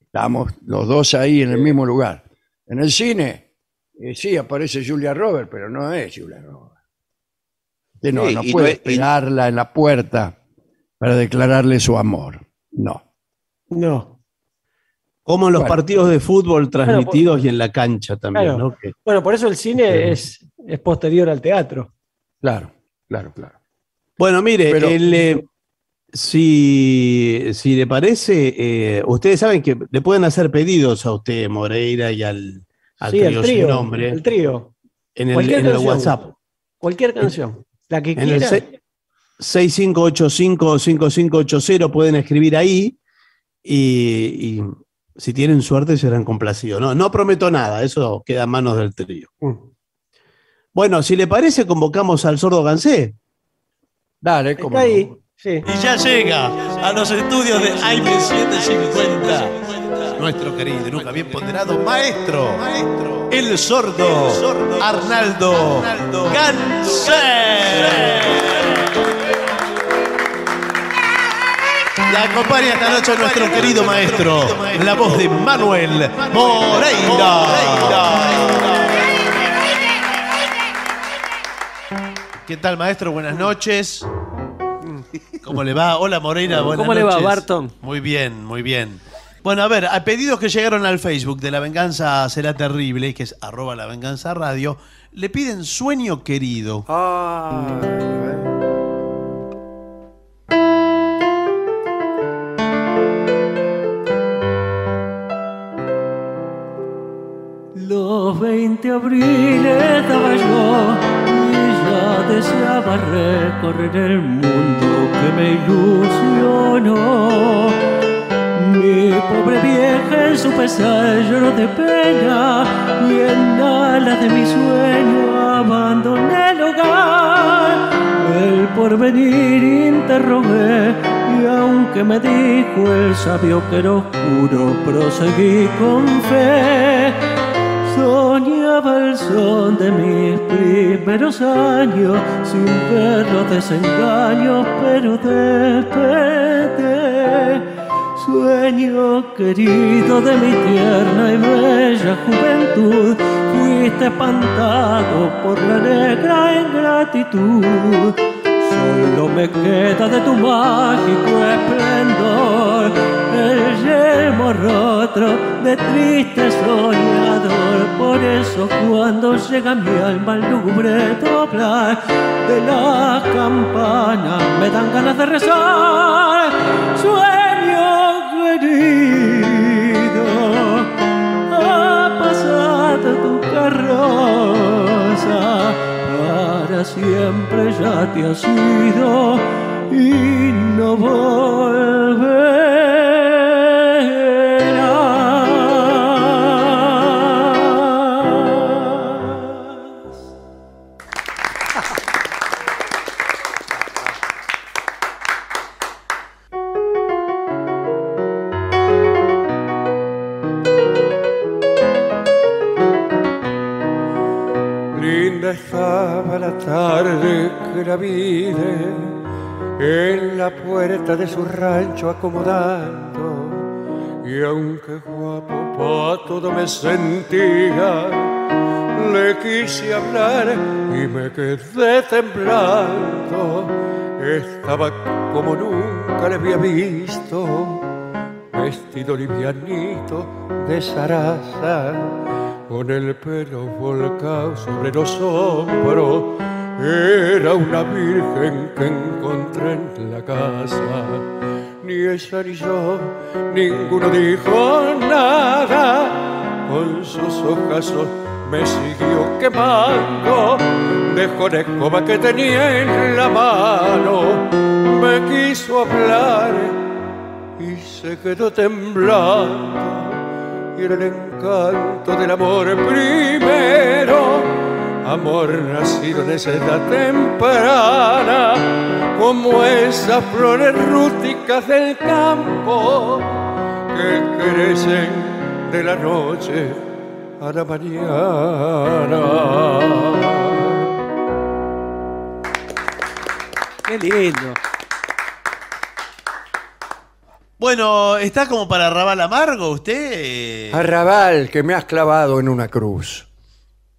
Estamos los dos ahí en el mismo lugar. En el cine, eh, sí, aparece Julia Roberts, pero no es Julia Roberts. no, no puede no esperarla en la puerta para declararle su amor. No. No. Como en los partidos de fútbol transmitidos y en la cancha también, bueno, por eso el cine este, es, posterior al teatro. Claro, claro, claro. Bueno, mire, eh, si, si, le parece, eh, ustedes saben que le pueden hacer pedidos a usted, Moreira, y al, al trío, el nombre, el trío. En el, WhatsApp. Cualquier canción, la que quieran. 6585-5580 pueden escribir ahí y si tienen suerte, serán complacidos. No, prometo nada, eso queda en manos del trío. Mm. Bueno, si le parece, convocamos al sordo Gansé. Dale, como. Y ya llega a los estudios de ip 750 Nuestro querido, nunca bien ponderado maestro. El sordo, Arnaldo, Arnaldo Gansé. La acompaña esta noche nuestro querido maestro, la voz de Manuel Moreira. ¿Qué tal, maestro? Buenas noches. ¿Cómo le va? Hola, Moreira. Buenas ¿Cómo le va, Barton? Muy bien, muy bien. Bueno, a ver, a pedidos que llegaron al Facebook de La Venganza Será Terrible, que es arroba La Radio, le piden Sueño Querido. Ah, 20 abril estaba yo y ya deseaba recorrer el mundo que me ilusionó. Mi pobre vieja en su pesar lloró de pena y en alas de mi sueño abandoné el hogar. El porvenir interrogué y aunque me dijo el sabio que no juro proseguí con fe el son de mis primeros años, sin perro desengaño desengaños, pero desperté. Sueño querido de mi tierna y bella juventud, fuiste espantado por la negra ingratitud. Solo me queda de tu mágico esplendor el yelmo rostro de triste soñador. Por eso cuando llega mi alma al lúgubre doblar de la campana, me dan ganas de rezar. Sueño querido, ha pasado tu carroza. Para siempre ya te has ido y no vuelve. en la puerta de su rancho acomodando. Y aunque guapo pa' todo me sentía, le quise hablar y me quedé temblando. Estaba como nunca le había visto, vestido livianito de zaraza, con el pelo volcado sobre los hombros era una virgen que encontré en la casa. Ni ella ni yo, ninguno dijo nada. Con sus ojazos me siguió quemando. Dejó la escoba que tenía en la mano. Me quiso hablar y se quedó temblando. Y era el encanto del amor primero amor nacido en esa edad temprana, como esas flores rústicas del campo que crecen de la noche a la mañana. Qué lindo. Bueno, ¿está como para Arrabal Amargo usted? Arrabal, que me has clavado en una cruz.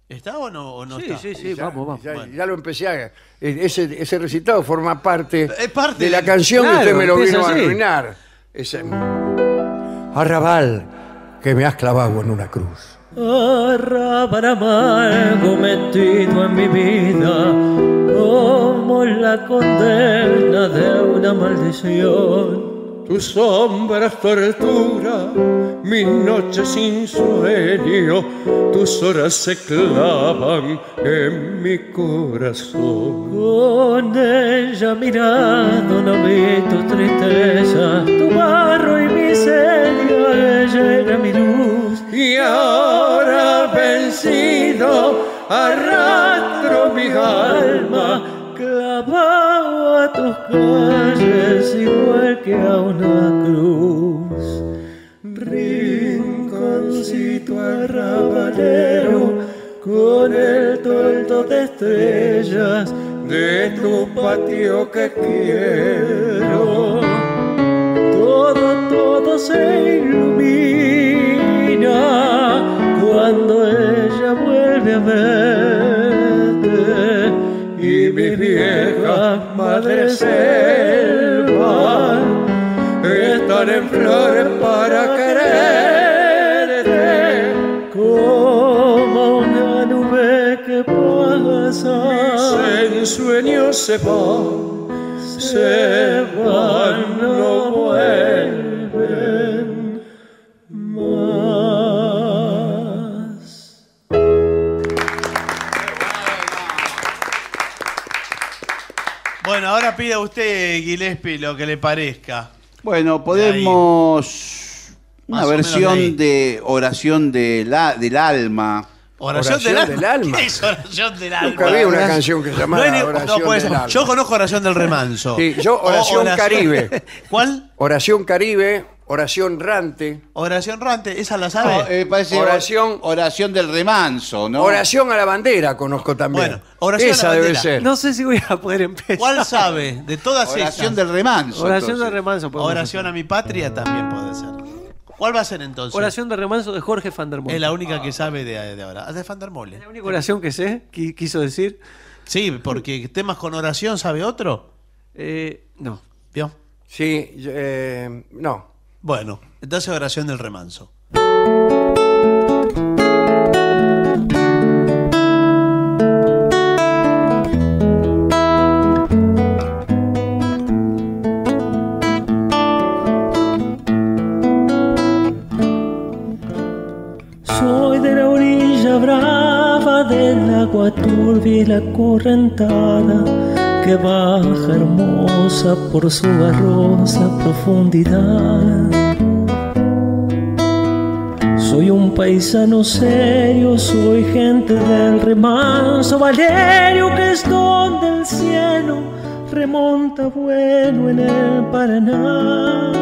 ¿Está o no, o no sí, Sí, sí, vamos, vamos. Ya, lo empecé a... Ese, recitado forma parte, de la canción que usted me lo vino a arruinar. Ese... Arrabal, que me has clavado en una cruz. Arrabal amargo metido en mi vida como la condena de una maldición tus sombras tortura, mis noches sin sueño, tus horas se clavan en mi corazón. Con ella mirando no vi tu tristeza, tu barro y miseria, ella era mi luz. Y ahora vencido, arrastro mi alma clavada tus calles igual que a una cruz. Rinconcito arrabalero, con el toldo de estrellas de tu patio que quiero. Todo, todo se ilumina cuando ella vuelve a ver mi vieja madre selva están en flores para quererte como una nube que pasa. Mis sueños se van, se van, no vuelven. pide pida usted, Gillespie, lo que le parezca. Bueno, podemos una versión de oración del alma. Oración, del, alma. ¿Qué [laughs] es oración del alma? Nunca vi una canción que se llamara Oración del Alma. Yo conozco oración del remanso. Sí, yo Oración Caribe. [laughs] ¿Cuál? Oración Caribe Oración Rante. Oración Rante, esa la sabe. Eh, oración, oración del remanso, ¿no? Oración a la bandera conozco también. Bueno, oración esa debe ser. No sé si voy a poder empezar. ¿Cuál sabe? De todas oración esas. Oración del remanso. Oración del remanso. Oración a mi patria también puede ser. ¿Cuál va a ser entonces? Oración del remanso de Jorge Fandermole. Es la única que sabe de, ahora. Ah, de Fandermole. Es la única oración que sé, quiso decir. Sí, porque temas con oración sabe otro. Eh, no. ¿Vio? Sí, eh, no. Bueno, entonces oración del remanso. Soy de la orilla Brava del agua turbia y la correntada, que baja hermosa por su barrosa profundidad. Soy un paisano serio, soy gente del remanso Valerio, que es donde el cielo remonta bueno en el Paraná.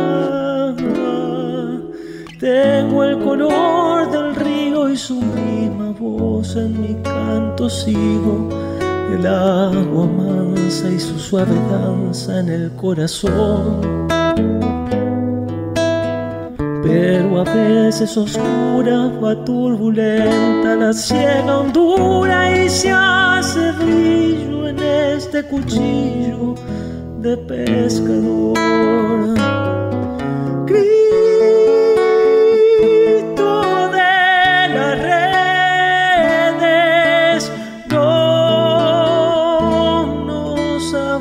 Tengo el color del río y su misma voz en mi canto sigo el agua mansa y su suave danza en el corazón. Pero a veces oscura va turbulenta la ciega hondura y se hace brillo en este cuchillo de pescador.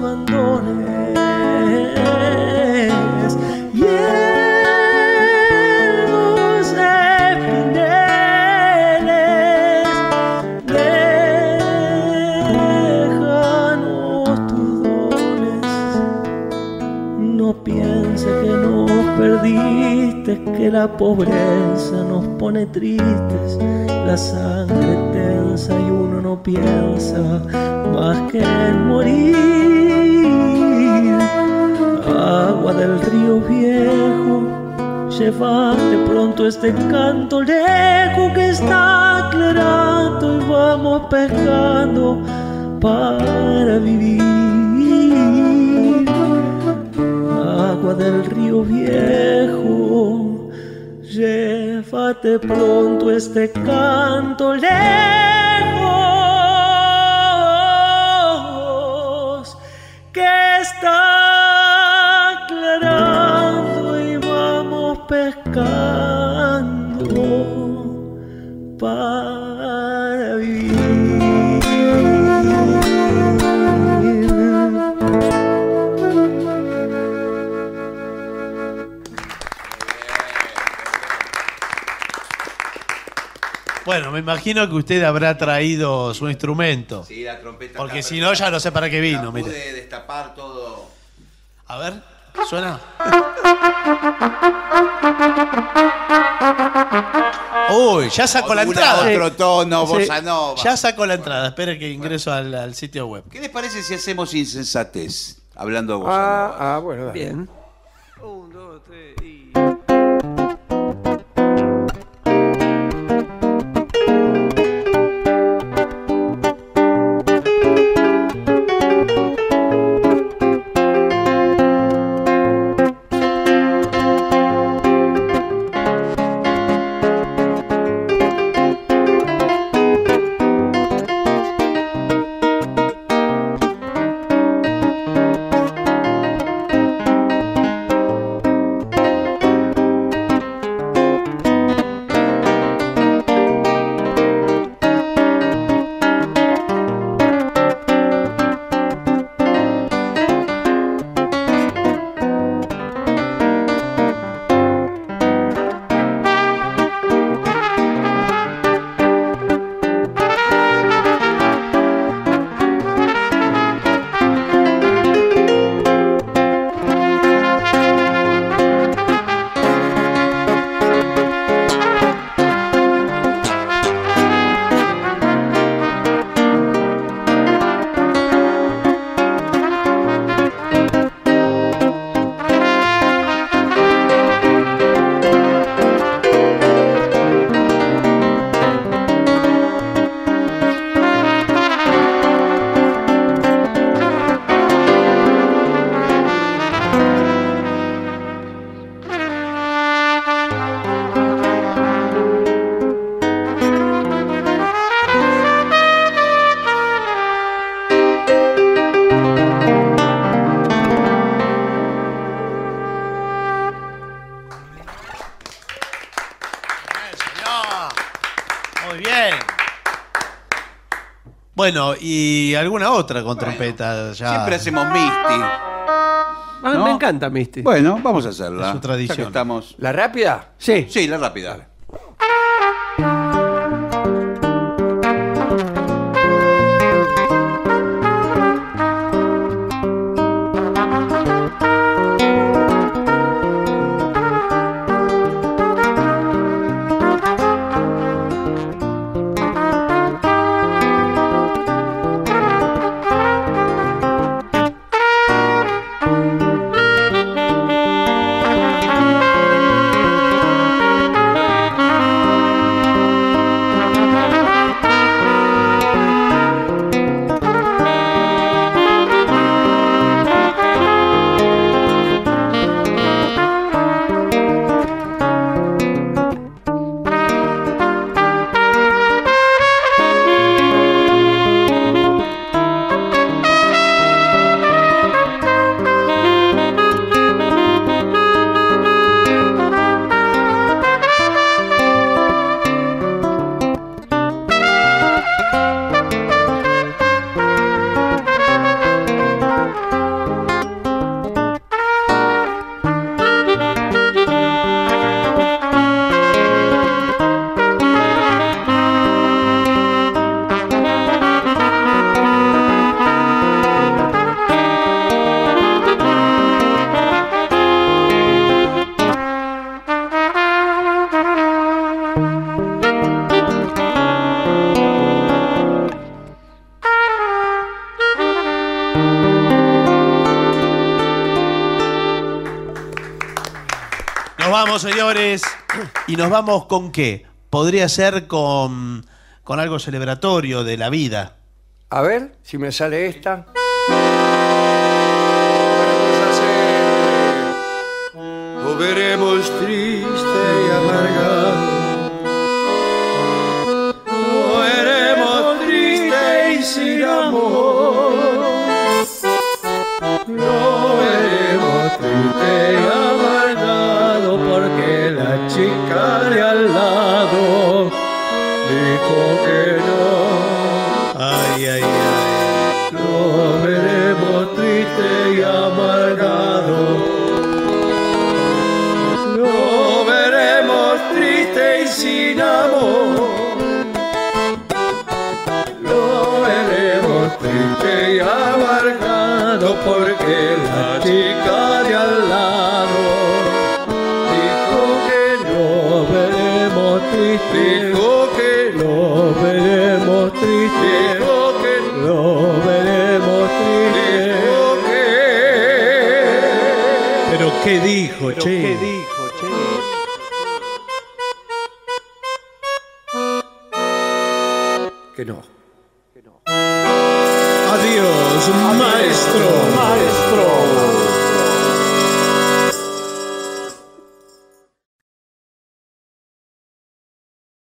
abandones. Y en los tus dones. No pienses que nos perdiste, que la pobreza nos pone tristes, la sangre tensa y uno no piensa más que en morir agua del río viejo, llévate pronto este canto lejos que está aclarando y vamos pecando para vivir. Agua del río viejo, llévate pronto este canto lejos para vivir. Bueno, me imagino que usted habrá traído su instrumento. Sí, la trompeta. Porque si no, ya no sé para qué vino. La destapar todo. A ver, suena. [laughs] Uy, ya sacó la entrada. Otro tono, Ya sacó la entrada. Espera que ingreso al, sitio web. ¿Qué les parece si hacemos insensatez? Hablando de bossa Ah, ah bueno, Bien. Un, dos, tres y. Muy bien. Bueno, y alguna otra con trompeta ya. Siempre hacemos Misty. Ah, me encanta Misty. Bueno, vamos a hacerla. Es su tradición. ¿La rápida? Sí. Sí, la rápida. nos vamos con qué? Podría ser con, con algo celebratorio de la vida. A ver si me sale esta.